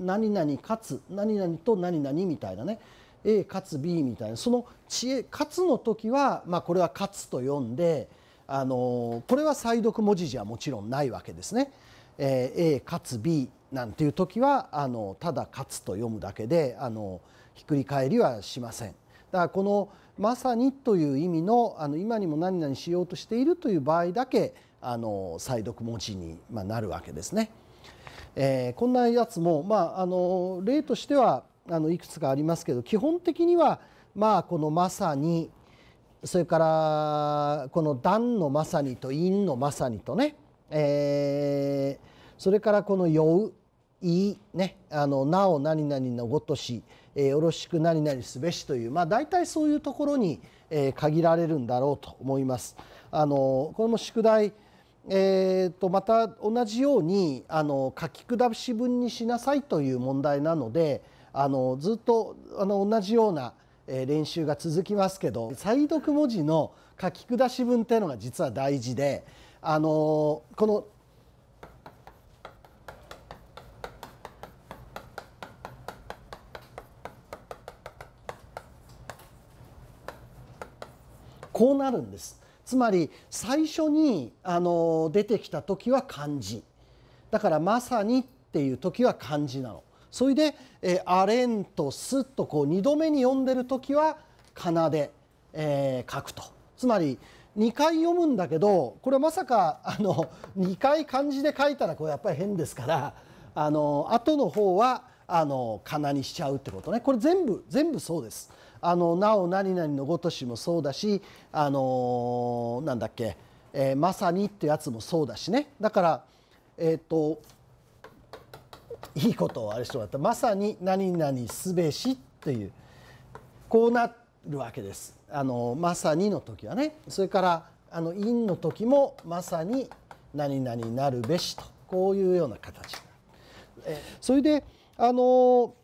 何々勝つ何々と何々みたいなね A 勝つ B みたいなその知恵勝つの時は、まあ、これは「勝つ」と読んであのこれは再読文字じゃもちろんないわけですね。えー、A 勝つ B なんていう時はあのただ「勝つ」と読むだけであのひっくり返りはしません。だからこの「まさに」という意味のあの今にも何々しようとしているという場合だけあの再読文字になるわけですね。えー、こんなやつも、まあ、あの例としてはあのいくつかありますけど基本的には、まあ、このまさにそれからこの「段のまさに」と「陰のまさに」とね、えー、それからこの「酔う」「い」ね「あのなお何々のごとし」えー「よろしく何々すべし」という、まあ、大体そういうところに、えー、限られるんだろうと思います。あのこれも宿題えーと、また同じようにあの書き下し文にしなさいという問題なのであのずっとあの同じような練習が続きますけど再読文字の書き下し文っていうのが実は大事であのこのこうなるんです。つまり最初にあの出てきた時は漢字だから「まさに」っていう時は漢字なの。それで「アレン」と「す」とこう2度目に読んでる時はかな」で、え書くと。つまり2回読むんだけどこれまさかあの2回漢字で書いたらこれやっぱり変ですからあの後の方はあのにしちゃうってことねこれ全部全部そうです。あのなお何々のごとしもそうだしあのなんだっけ、えー、まさにってやつもそうだしねだからえっ、ー、といいことをあれしてもらったまさに何々すべしっていうこうなるわけですあのまさにの時はねそれからあの因の時もまさに何々なるべしとこういうような形それであの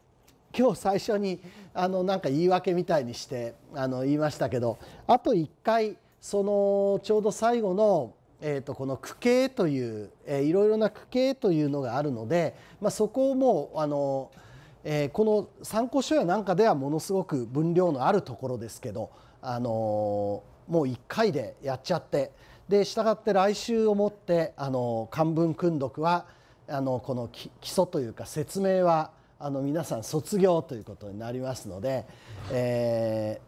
今日最初にあのなんか言い訳みたいにしてあの言いましたけどあと1回そのちょうど最後の、えー、とこの区形という、えー、いろいろな区形というのがあるので、まあ、そこをもうあの、えー、この参考書やなんかではものすごく分量のあるところですけど、あのもう1回でやっちゃってで従って来週をもって、あの漢文訓読はあのこの基礎というか説明はあの皆さん卒業ということになりますので、え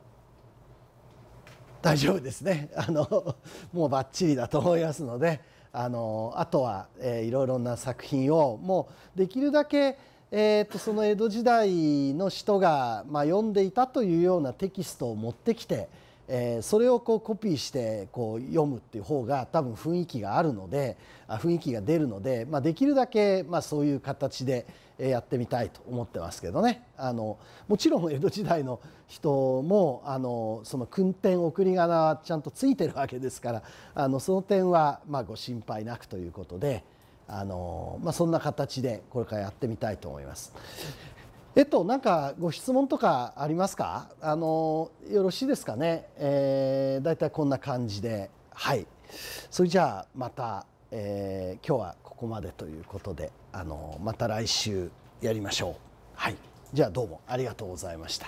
ー、大丈夫ですね <laughs> あのもうばっちりだと思いますのであのあとは、えー、いろいろな作品をもうできるだけ、えーと、その江戸時代の人が、まあ、読んでいたというようなテキストを持ってきて。えー、それをこうコピーしてこう読むっていう方が多分雰囲気があるので雰囲気が出るので、まあ、できるだけまあそういう形でやってみたいと思ってますけどねあのもちろん江戸時代の人もあのその訓典送り仮名はちゃんとついてるわけですからあのその点はまあご心配なくということで。あのまあ、そんな形でこれからやってみたいと思います。えっと、なんかご質問とかありますかあのよろしいですかね、えー、だいたいこんな感じではいそれじゃあまた、えー、今日はここまでということであのまた来週やりましょうはいじゃあどうもありがとうございました。